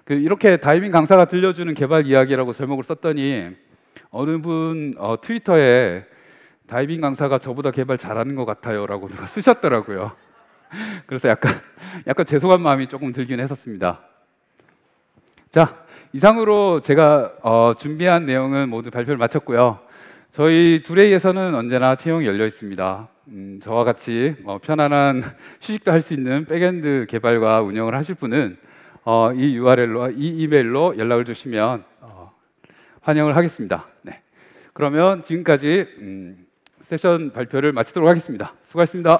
[SPEAKER 1] 그 이렇게 다이빙 강사가 들려주는 개발 이야기라고 제목을 썼더니 어느 분 어, 트위터에 다이빙 강사가 저보다 개발 잘하는 것 같아요라고 누가 쓰셨더라고요. 그래서 약간 약간 죄송한 마음이 조금 들긴 했었습니다. 자, 이상으로 제가 어, 준비한 내용은 모두 발표를 마쳤고요. 저희 두레이에서는 언제나 채용 열려 있습니다. 음, 저와 같이 어, 편안한 휴식도 할 수 있는 백엔드 개발과 운영을 하실 분은 어, 이 URL로 이 이메일로 연락을 주시면 어, 환영을 하겠습니다. 네. 그러면 지금까지 음, 세션 발표를 마치도록 하겠습니다. 수고하셨습니다.